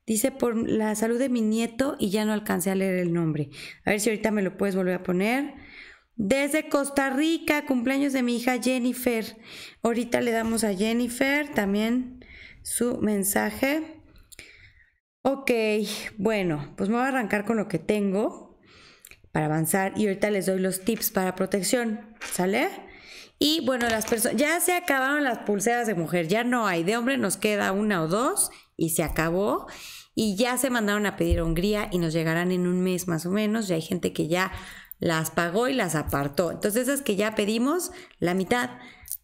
Dice por la salud de mi nieto y ya no alcancé a leer el nombre. A ver si ahorita me lo puedes volver a poner. Desde Costa Rica, cumpleaños de mi hija Jennifer. Ahorita le damos a Jennifer también su mensaje. Ok, bueno, pues me voy a arrancar con lo que tengo para avanzar y ahorita les doy los tips para protección, ¿sale? Y bueno, las personas, ya se acabaron las pulseras de mujer, ya no hay, de hombre nos queda una o dos y se acabó. Y ya se mandaron a pedir a Hungría y nos llegarán en un mes más o menos. Ya hay gente que ya las pagó y las apartó. Entonces esas que ya pedimos, la mitad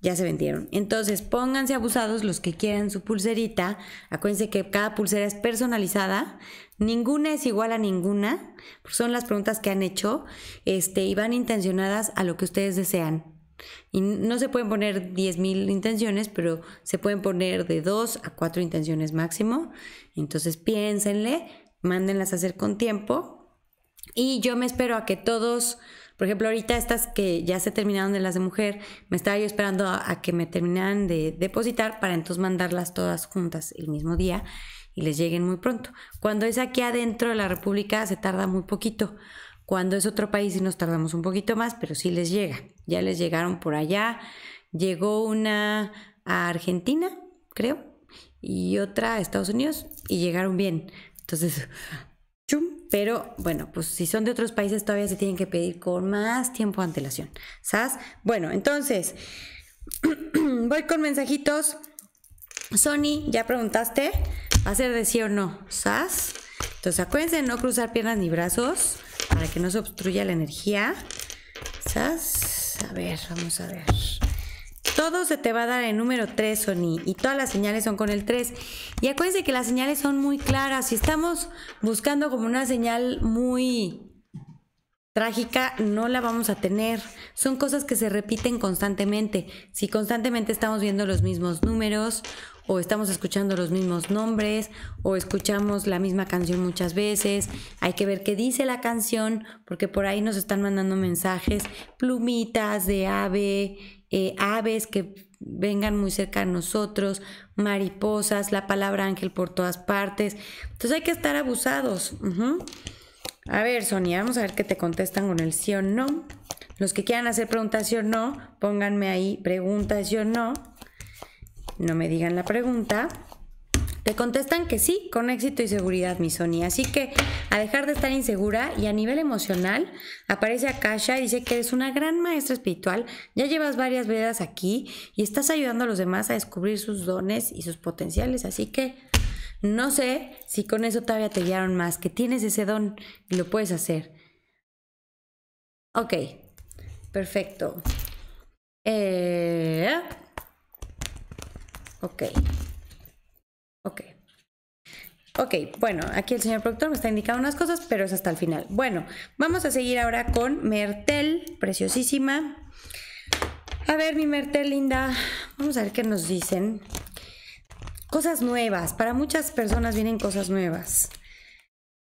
ya se vendieron. Entonces pónganse abusados los que quieran su pulserita. Acuérdense que cada pulsera es personalizada. Ninguna es igual a ninguna. Son las preguntas que han hecho este, y van intencionadas a lo que ustedes desean. Y no se pueden poner 10.000 intenciones, pero se pueden poner de 2 a 4 intenciones máximo. Entonces piénsenle, mándenlas a hacer con tiempo y yo me espero a que todos, por ejemplo, ahorita estas que ya se terminaron de las de mujer, me estaba yo esperando a, que me terminaran de depositar para entonces mandarlas todas juntas el mismo día y les lleguen muy pronto. Cuando es aquí adentro de la República se tarda muy poquito. Cuando es otro país y nos tardamos un poquito más, pero sí les llega. Ya les llegaron por allá. Llegó una a Argentina, creo, y otra a Estados Unidos y llegaron bien. Entonces, pero bueno, pues si son de otros países todavía se tienen que pedir con más tiempo de antelación. ¿Sabes? Bueno, entonces, voy con mensajitos. Sony, ya preguntaste, va a ser de sí o no, ¿sabes? Entonces acuérdense de no cruzar piernas ni brazos para que no se obstruya la energía. ¿Sabes? A ver, vamos a ver. Todo se te va a dar el número 3, Sony, y todas las señales son con el 3. Y acuérdense que las señales son muy claras. Si estamos buscando como una señal muy trágica, no la vamos a tener. Son cosas que se repiten constantemente. Si constantemente estamos viendo los mismos números o estamos escuchando los mismos nombres o escuchamos la misma canción muchas veces. Hay que ver qué dice la canción porque por ahí nos están mandando mensajes, plumitas de ave, eh, aves que vengan muy cerca de nosotros, mariposas, la palabra ángel por todas partes. Entonces hay que estar abusados. A ver, Sonia, vamos a ver qué te contestan con el sí o no. Los que quieran hacer preguntas sí o no, pónganme ahí preguntas sí o no. No me digan la pregunta. Te contestan que sí, con éxito y seguridad, mi Sony. Así que a dejar de estar insegura y a nivel emocional, aparece Akasha y dice que eres una gran maestra espiritual, ya llevas varias vedas aquí y estás ayudando a los demás a descubrir sus dones y sus potenciales. Así que no sé si con eso todavía te guiaron más, que tienes ese don y lo puedes hacer. Ok, perfecto. Eh, ok. Ok. Ok, bueno, aquí el señor productor me está indicando unas cosas, pero es hasta el final. Bueno, vamos a seguir ahora con Mertel, preciosísima. A ver, mi Mertel linda, vamos a ver qué nos dicen. Cosas nuevas, para muchas personas vienen cosas nuevas.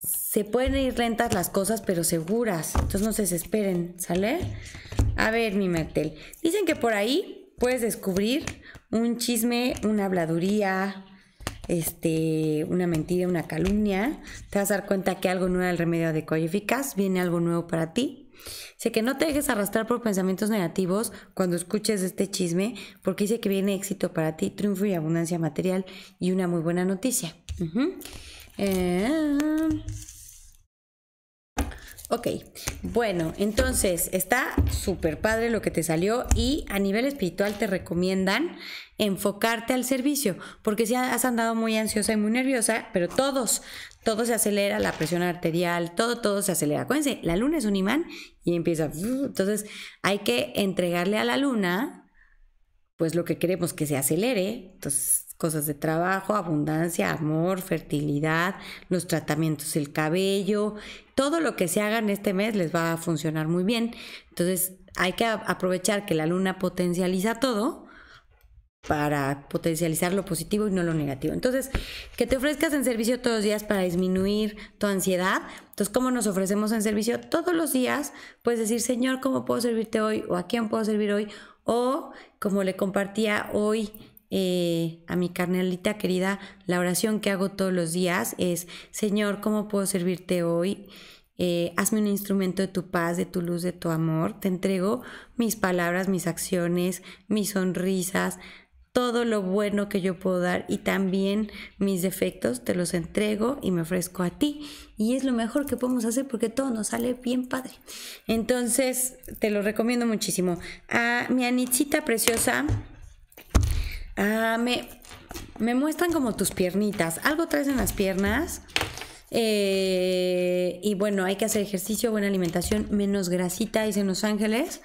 Se pueden ir lentas las cosas, pero seguras. Entonces no se desesperen, ¿sale? A ver, mi Mertel. Dicen que por ahí puedes descubrir un chisme, una habladuría, este, una mentira, una calumnia, te vas a dar cuenta que algo nuevo era el remedio de eficaz, viene algo nuevo para ti. Sé que no te dejes arrastrar por pensamientos negativos cuando escuches este chisme, porque dice que viene éxito para ti, triunfo y abundancia material y una muy buena noticia. Eh, ok, bueno, entonces está súper padre lo que te salió y a nivel espiritual te recomiendan enfocarte al servicio, porque si has andado muy ansiosa y muy nerviosa, pero todos, todo se acelera, la presión arterial, todo, todo se acelera. Acuérdense, la luna es un imán y empieza. Entonces hay que entregarle a la luna, pues lo que queremos que se acelere. Entonces, cosas de trabajo, abundancia, amor, fertilidad, los tratamientos, el cabello, todo lo que se haga en este mes les va a funcionar muy bien. Entonces hay que aprovechar que la luna potencializa todo para potencializar lo positivo y no lo negativo. Entonces, que te ofrezcas en servicio todos los días para disminuir tu ansiedad. Entonces, ¿cómo nos ofrecemos en servicio? Todos los días puedes decir, Señor, ¿cómo puedo servirte hoy? ¿O a quién puedo servir hoy? O, como le compartía hoy eh, a mi carnalita querida, la oración que hago todos los días es, Señor, ¿cómo puedo servirte hoy? Eh, hazme un instrumento de tu paz, de tu luz, de tu amor. Te entrego mis palabras, mis acciones, mis sonrisas, todo lo bueno que yo puedo dar y también mis defectos te los entrego y me ofrezco a ti. Y es lo mejor que podemos hacer porque todo nos sale bien padre. Entonces, te lo recomiendo muchísimo. A mi anichita preciosa, me, muestran como tus piernitas. Algo traes en las piernas. Eh, y bueno, hay que hacer ejercicio, buena alimentación, menos grasita, dice en Los Ángeles,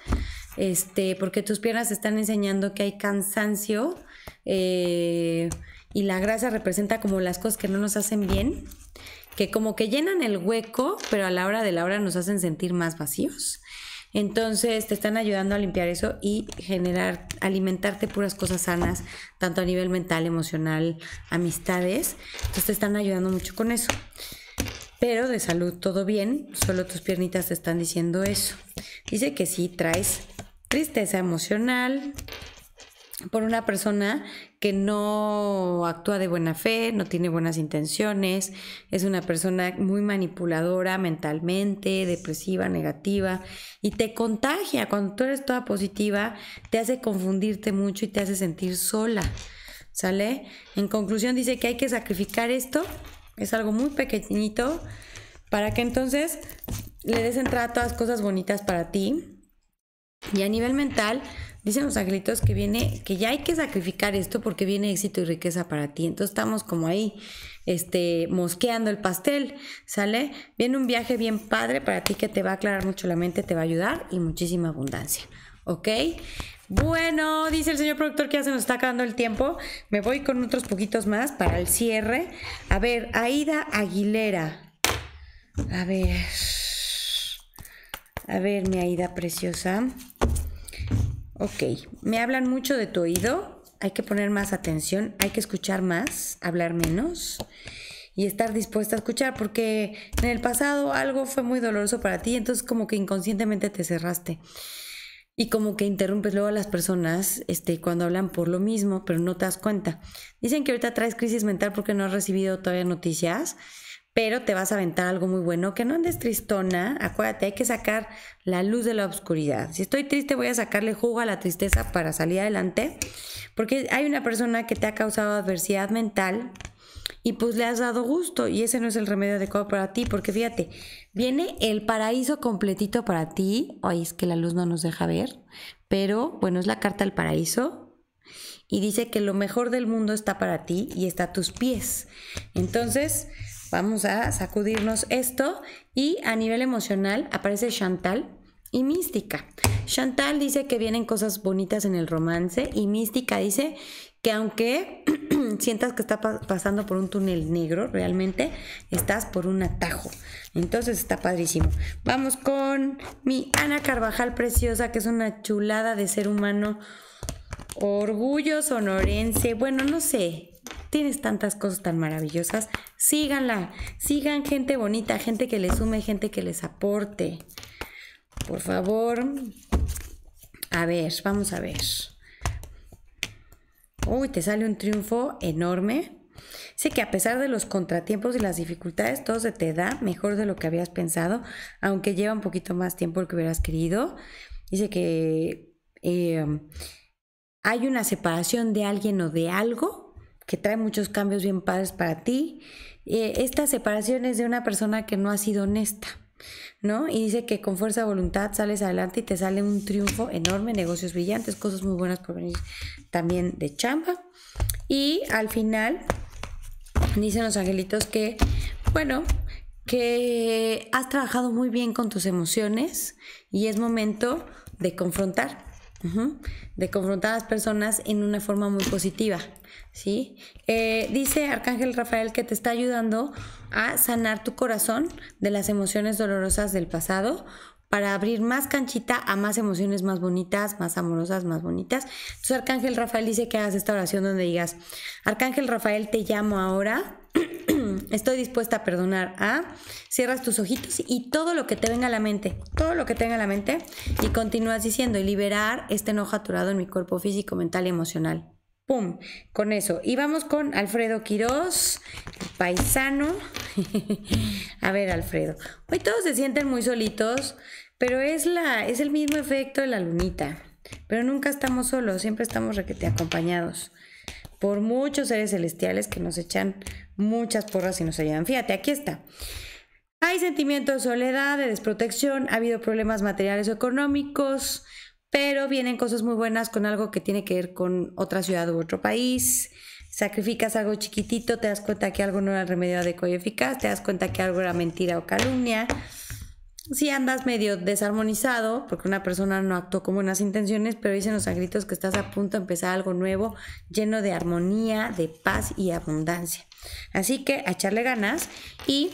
este, porque tus piernas están enseñando que hay cansancio eh, y la grasa representa como las cosas que no nos hacen bien, que como que llenan el hueco, pero a la hora de la hora nos hacen sentir más vacíos. Entonces te están ayudando a limpiar eso y generar, alimentarte puras cosas sanas, tanto a nivel mental, emocional, amistades. Entonces te están ayudando mucho con eso. Pero de salud todo bien, solo tus piernitas te están diciendo eso. Dice que sí traes tristeza emocional, por una persona que no actúa de buena fe, no tiene buenas intenciones, es una persona muy manipuladora mentalmente, depresiva, negativa, y te contagia. Cuando tú eres toda positiva, te hace confundirte mucho y te hace sentir sola. ¿Sale? En conclusión dice que hay que sacrificar esto, es algo muy pequeñito, para que entonces le des entrada a todas cosas bonitas para ti. Y a nivel mental, Dicen los angelitos que viene, que ya hay que sacrificar esto porque viene éxito y riqueza para ti. Entonces estamos como ahí, este, mosqueando el pastel, ¿sale? Viene un viaje bien padre para ti que te va a aclarar mucho la mente, te va a ayudar y muchísima abundancia, ¿ok? Bueno, dice el señor productor que ya se nos está acabando el tiempo. Me voy con otros poquitos más para el cierre. A ver, Aida Aguilera. A ver. A ver, mi Aida preciosa. Ok, me hablan mucho de tu oído, hay que poner más atención, hay que escuchar más, hablar menos y estar dispuesta a escuchar, porque en el pasado algo fue muy doloroso para ti, entonces como que inconscientemente te cerraste. Y como que interrumpes luego a las personas este, cuando hablan por lo mismo, pero no te das cuenta. Dicen que ahorita traes crisis mental porque no has recibido todavía noticias pero te vas a aventar algo muy bueno. Que no andes tristona, acuérdate, hay que sacar la luz de la oscuridad. Si estoy triste, voy a sacarle jugo a la tristeza para salir adelante, porque hay una persona que te ha causado adversidad mental y pues le has dado gusto y ese no es el remedio adecuado para ti, porque fíjate, viene el paraíso completito para ti. Ay, es que la luz no nos deja ver, pero bueno, es la carta del paraíso y dice que lo mejor del mundo está para ti y está a tus pies. Entonces, Vamos a sacudirnos esto y a nivel emocional aparece Chantal y Mística. Chantal dice que vienen cosas bonitas en el romance y Mística dice que aunque sientas que estás pasando por un túnel negro, realmente estás por un atajo. Entonces está padrísimo. Vamos con mi Ana Carvajal preciosa, que es una chulada de ser humano. Orgullo sonorense, bueno, no sé, tienes tantas cosas tan maravillosas. Síganla, sigan gente bonita, gente que les sume, gente que les aporte. Por favor, a ver, vamos a ver. Uy, te sale un triunfo enorme. Dice que a pesar de los contratiempos y las dificultades, todo se te da mejor de lo que habías pensado, aunque lleva un poquito más tiempo el que hubieras querido. Dice que eh, hay una separación de alguien o de algo que trae muchos cambios bien padres para ti. Eh, esta separación es de una persona que no ha sido honesta, ¿no? Y dice que con fuerza de voluntad sales adelante y te sale un triunfo enorme, negocios brillantes, cosas muy buenas por venir también de chamba. Y al final, dicen los angelitos que, bueno, que has trabajado muy bien con tus emociones y es momento de confrontar de confrontar a las personas en una forma muy positiva. ¿sí? Eh, dice Arcángel Rafael que te está ayudando a sanar tu corazón de las emociones dolorosas del pasado para abrir más canchita a más emociones más bonitas, más amorosas, más bonitas. Entonces Arcángel Rafael dice que hagas esta oración donde digas, Arcángel Rafael, te llamo ahora estoy dispuesta a perdonar a, cierras tus ojitos y todo lo que te venga a la mente, todo lo que tenga a la mente y continúas diciendo y liberar este enojo aturado en mi cuerpo físico, mental y emocional. ¡Pum! Con eso. Y vamos con Alfredo Quiroz paisano. a ver, Alfredo. Hoy todos se sienten muy solitos, pero es, la, es el mismo efecto de la lunita. Pero nunca estamos solos, siempre estamos requete acompañados por muchos seres celestiales que nos echan muchas porras y nos ayudan. Fíjate, aquí está. Hay sentimientos de soledad, de desprotección, ha habido problemas materiales o económicos, pero vienen cosas muy buenas con algo que tiene que ver con otra ciudad u otro país. Sacrificas algo chiquitito, te das cuenta que algo no era remedio adecuado y eficaz, te das cuenta que algo era mentira o calumnia si andas medio desarmonizado, porque una persona no actuó con buenas intenciones, pero dicen los sangritos que estás a punto de empezar algo nuevo, lleno de armonía, de paz y abundancia. Así que a echarle ganas y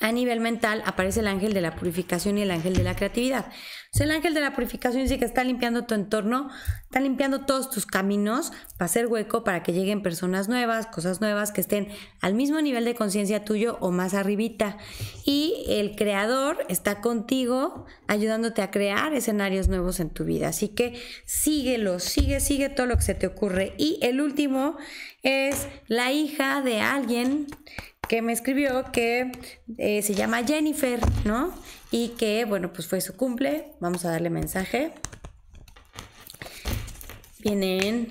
a nivel mental aparece el ángel de la purificación y el ángel de la creatividad el ángel de la purificación dice que está limpiando tu entorno, está limpiando todos tus caminos para hacer hueco, para que lleguen personas nuevas, cosas nuevas que estén al mismo nivel de conciencia tuyo o más arribita. Y el creador está contigo ayudándote a crear escenarios nuevos en tu vida. Así que síguelo, sigue, sigue todo lo que se te ocurre. Y el último es la hija de alguien que me escribió que eh, se llama Jennifer, ¿no? Y que, bueno, pues fue su cumple. Vamos a darle mensaje. Vienen.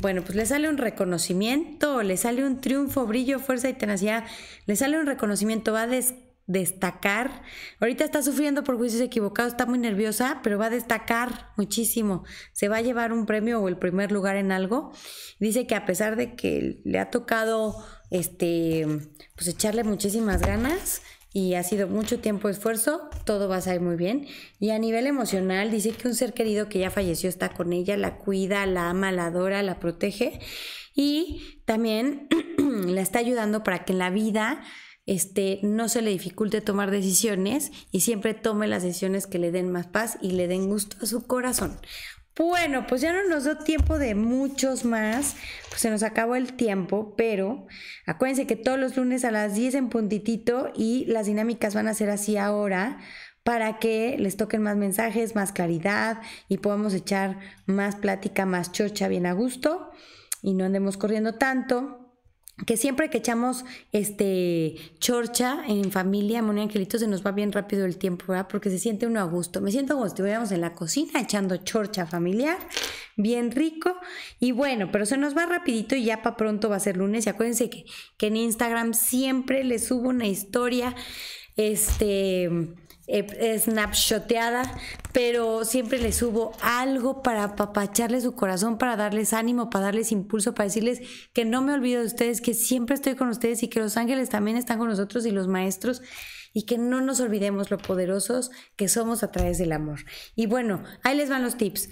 Bueno, pues le sale un reconocimiento, le sale un triunfo, brillo, fuerza y tenacidad. Le sale un reconocimiento, va a destacar. Ahorita está sufriendo por juicios equivocados, está muy nerviosa, pero va a destacar muchísimo. Se va a llevar un premio o el primer lugar en algo. Dice que a pesar de que le ha tocado este pues echarle muchísimas ganas y ha sido mucho tiempo esfuerzo, todo va a salir muy bien. Y a nivel emocional dice que un ser querido que ya falleció está con ella, la cuida, la ama, la adora, la protege y también la está ayudando para que en la vida este, no se le dificulte tomar decisiones y siempre tome las decisiones que le den más paz y le den gusto a su corazón. Bueno, pues ya no nos dio tiempo de muchos más, pues se nos acabó el tiempo, pero acuérdense que todos los lunes a las 10 en puntitito y las dinámicas van a ser así ahora para que les toquen más mensajes, más claridad y podamos echar más plática, más chocha bien a gusto y no andemos corriendo tanto que siempre que echamos este chorcha en familia, Moni Angelito, se nos va bien rápido el tiempo, ¿verdad? Porque se siente uno a gusto. Me siento como si estuviéramos en la cocina echando chorcha familiar, bien rico. Y bueno, pero se nos va rapidito y ya para pronto va a ser lunes. Y acuérdense que, que en Instagram siempre les subo una historia, este eh, snapshoteada, pero siempre les subo algo para papacharles su corazón, para darles ánimo, para darles impulso, para decirles que no me olvido de ustedes, que siempre estoy con ustedes y que los ángeles también están con nosotros y los maestros y que no nos olvidemos lo poderosos que somos a través del amor. Y bueno, ahí les van los tips.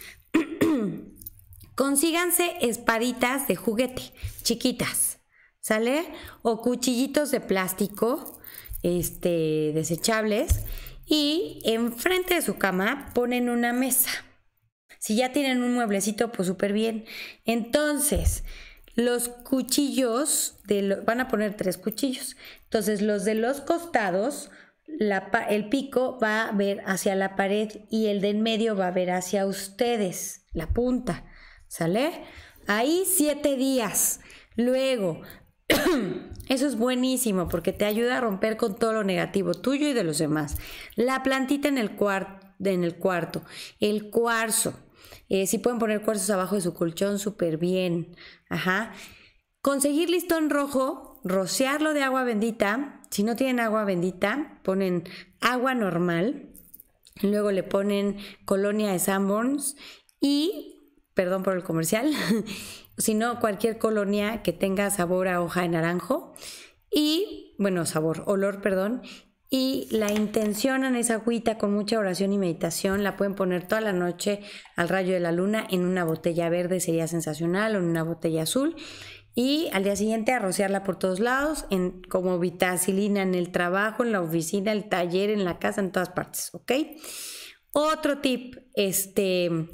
Consíganse espaditas de juguete, chiquitas, ¿sale? O cuchillitos de plástico, este, desechables y enfrente de su cama ponen una mesa. Si ya tienen un mueblecito, pues súper bien. Entonces, los cuchillos, de van a poner tres cuchillos. Entonces, los de los costados, el pico va a ver hacia la pared y el de en medio va a ver hacia ustedes, la punta. ¿Sale? Ahí siete días. Luego, Eso es buenísimo porque te ayuda a romper con todo lo negativo tuyo y de los demás. La plantita en el, en el cuarto, el cuarzo. Eh, si pueden poner cuarzos abajo de su colchón, súper bien. Ajá. Conseguir listón rojo, rociarlo de agua bendita. Si no tienen agua bendita, ponen agua normal. Luego le ponen colonia de Sanborns y, perdón por el comercial, sino cualquier colonia que tenga sabor a hoja de naranjo y, bueno, sabor, olor, perdón, y la intencionan esa agüita con mucha oración y meditación, la pueden poner toda la noche al rayo de la luna en una botella verde, sería sensacional, o en una botella azul, y al día siguiente arrociarla por todos lados, en, como vitacilina en el trabajo, en la oficina, el taller, en la casa, en todas partes, ¿ok? Otro tip, este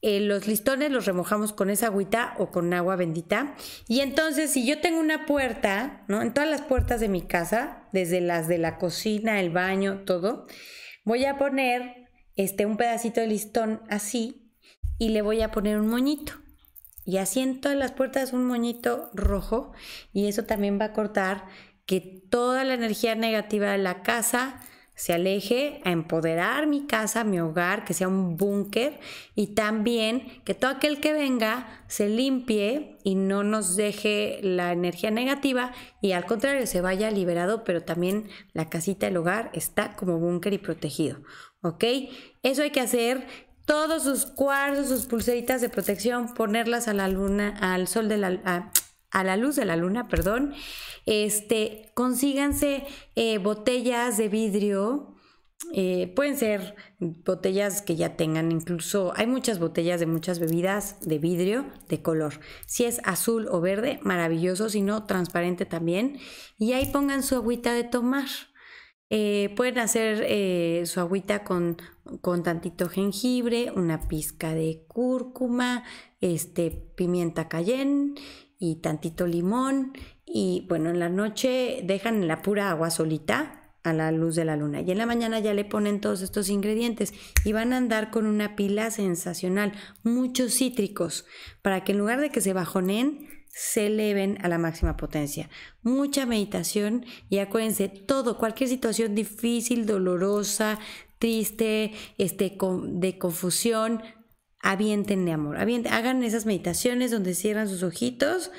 eh, los listones los remojamos con esa agüita o con agua bendita. Y entonces, si yo tengo una puerta, ¿no? En todas las puertas de mi casa, desde las de la cocina, el baño, todo, voy a poner este, un pedacito de listón así y le voy a poner un moñito. Y así en todas las puertas un moñito rojo y eso también va a cortar que toda la energía negativa de la casa se aleje a empoderar mi casa, mi hogar, que sea un búnker y también que todo aquel que venga se limpie y no nos deje la energía negativa y al contrario se vaya liberado, pero también la casita, el hogar está como búnker y protegido. ¿Ok? Eso hay que hacer todos sus cuartos, sus pulseritas de protección, ponerlas a la luna, al sol de la, a la luz de la luna, perdón, este, consíganse eh, botellas de vidrio, eh, pueden ser botellas que ya tengan, incluso hay muchas botellas de muchas bebidas de vidrio de color. Si es azul o verde, maravilloso, si no, transparente también. Y ahí pongan su agüita de tomar. Eh, pueden hacer su agüita con, con, tantito jengibre, una pizca de cúrcuma, este, pimienta cayenne y tantito limón y bueno, en la noche dejan la pura agua solita a la luz de la luna y en la mañana ya le ponen todos estos ingredientes y van a andar con una pila sensacional, muchos cítricos, para que en lugar de que se bajonen, se eleven a la máxima potencia. Mucha meditación y acuérdense, todo, cualquier situación difícil, dolorosa, triste, este, de confusión, avienten de amor, hagan esas meditaciones donde cierran sus ojitos,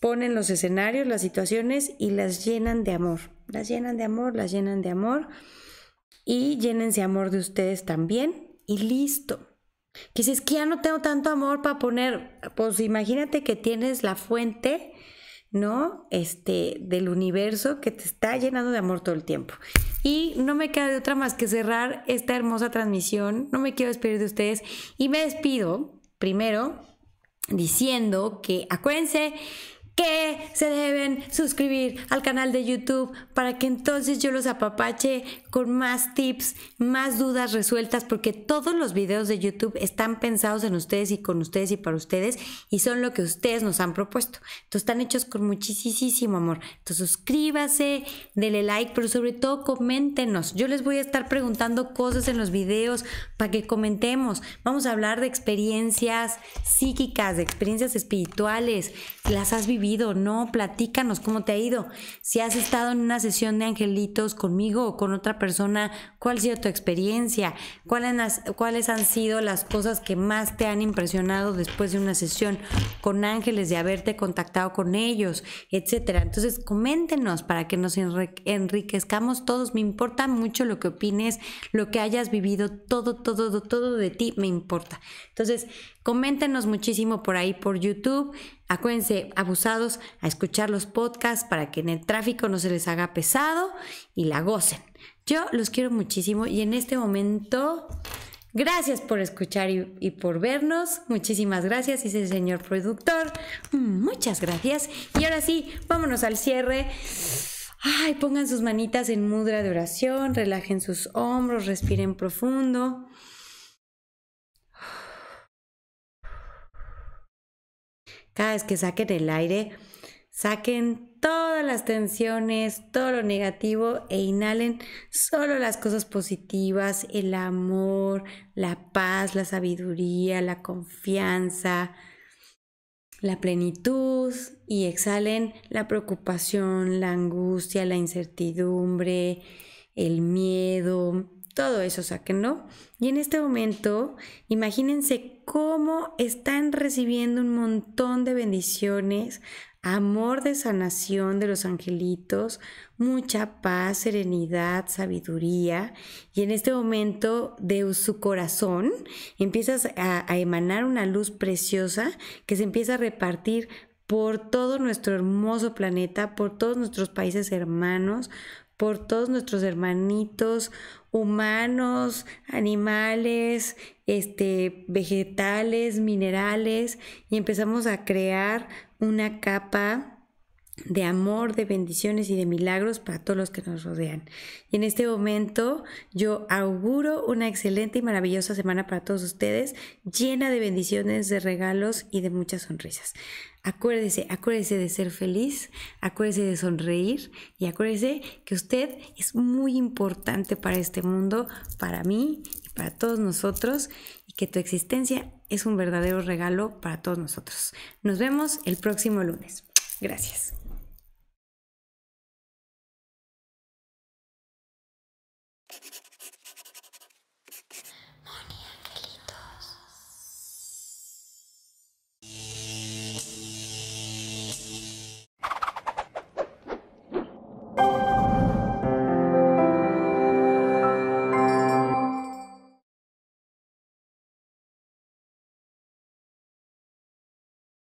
ponen los escenarios, las situaciones y las llenan de amor, las llenan de amor, las llenan de amor y llénense amor de ustedes también y listo. Que si es que ya no tengo tanto amor para poner, pues imagínate que tienes la fuente, ¿no? Este, del universo que te está llenando de amor todo el tiempo. Y no me queda de otra más que cerrar esta hermosa transmisión. No me quiero despedir de ustedes y me despido primero diciendo que acuérdense que se deben suscribir al canal de YouTube para que entonces yo los apapache con más tips, más dudas resueltas, porque todos los videos de YouTube están pensados en ustedes y con ustedes y para ustedes y son lo que ustedes nos han propuesto. Entonces están hechos con muchísimo amor. Entonces suscríbase, dele like, pero sobre todo coméntenos. Yo les voy a estar preguntando cosas en los videos para que comentemos. Vamos a hablar de experiencias psíquicas, de experiencias espirituales. ¿Las has vivido? No, platícanos cómo te ha ido. Si has estado en una sesión de angelitos conmigo o con otra persona cuál ha sido tu experiencia, cuáles, cuáles han sido las cosas que más te han impresionado después de una sesión con ángeles, de haberte contactado con ellos, etcétera. Entonces, coméntenos para que nos enriquezcamos todos. Me importa mucho lo que opines, lo que hayas vivido, todo, todo, todo de ti me importa. Entonces, coméntenos muchísimo por ahí, por YouTube. Acuérdense, abusados, a escuchar los podcasts para que en el tráfico no se les haga pesado y la gocen. Yo los quiero muchísimo y en este momento, gracias por escuchar y, por vernos. Muchísimas gracias, dice el señor productor. Muchas gracias. Y ahora sí, vámonos al cierre. Ay, pongan sus manitas en mudra de oración, relajen sus hombros, respiren profundo. Cada vez que saquen el aire, saquen todas las tensiones, todo lo negativo e inhalen solo las cosas positivas, el amor, la paz, la sabiduría, la confianza, la plenitud y exhalen la preocupación, la angustia, la incertidumbre, el miedo, todo eso ¿no? Y en este momento, imagínense cómo están recibiendo un montón de bendiciones amor de sanación de los angelitos, mucha paz, serenidad, sabiduría. Y en este momento de su corazón empiezas a, emanar una luz preciosa que se empieza a repartir por todo nuestro hermoso planeta, por todos nuestros países hermanos, por todos nuestros hermanitos humanos, animales, este, vegetales, minerales, y empezamos a crear una capa de amor, de bendiciones y de milagros para todos los que nos rodean. Y en este momento yo auguro una excelente y maravillosa semana para todos ustedes, llena de bendiciones, de regalos y de muchas sonrisas. Acuérdese, acuérdese de ser feliz, acuérdese de sonreír y acuérdese que usted es muy importante para este mundo, para mí y para todos nosotros y que tu existencia es un verdadero regalo para todos nosotros. Nos vemos el próximo lunes. Gracias.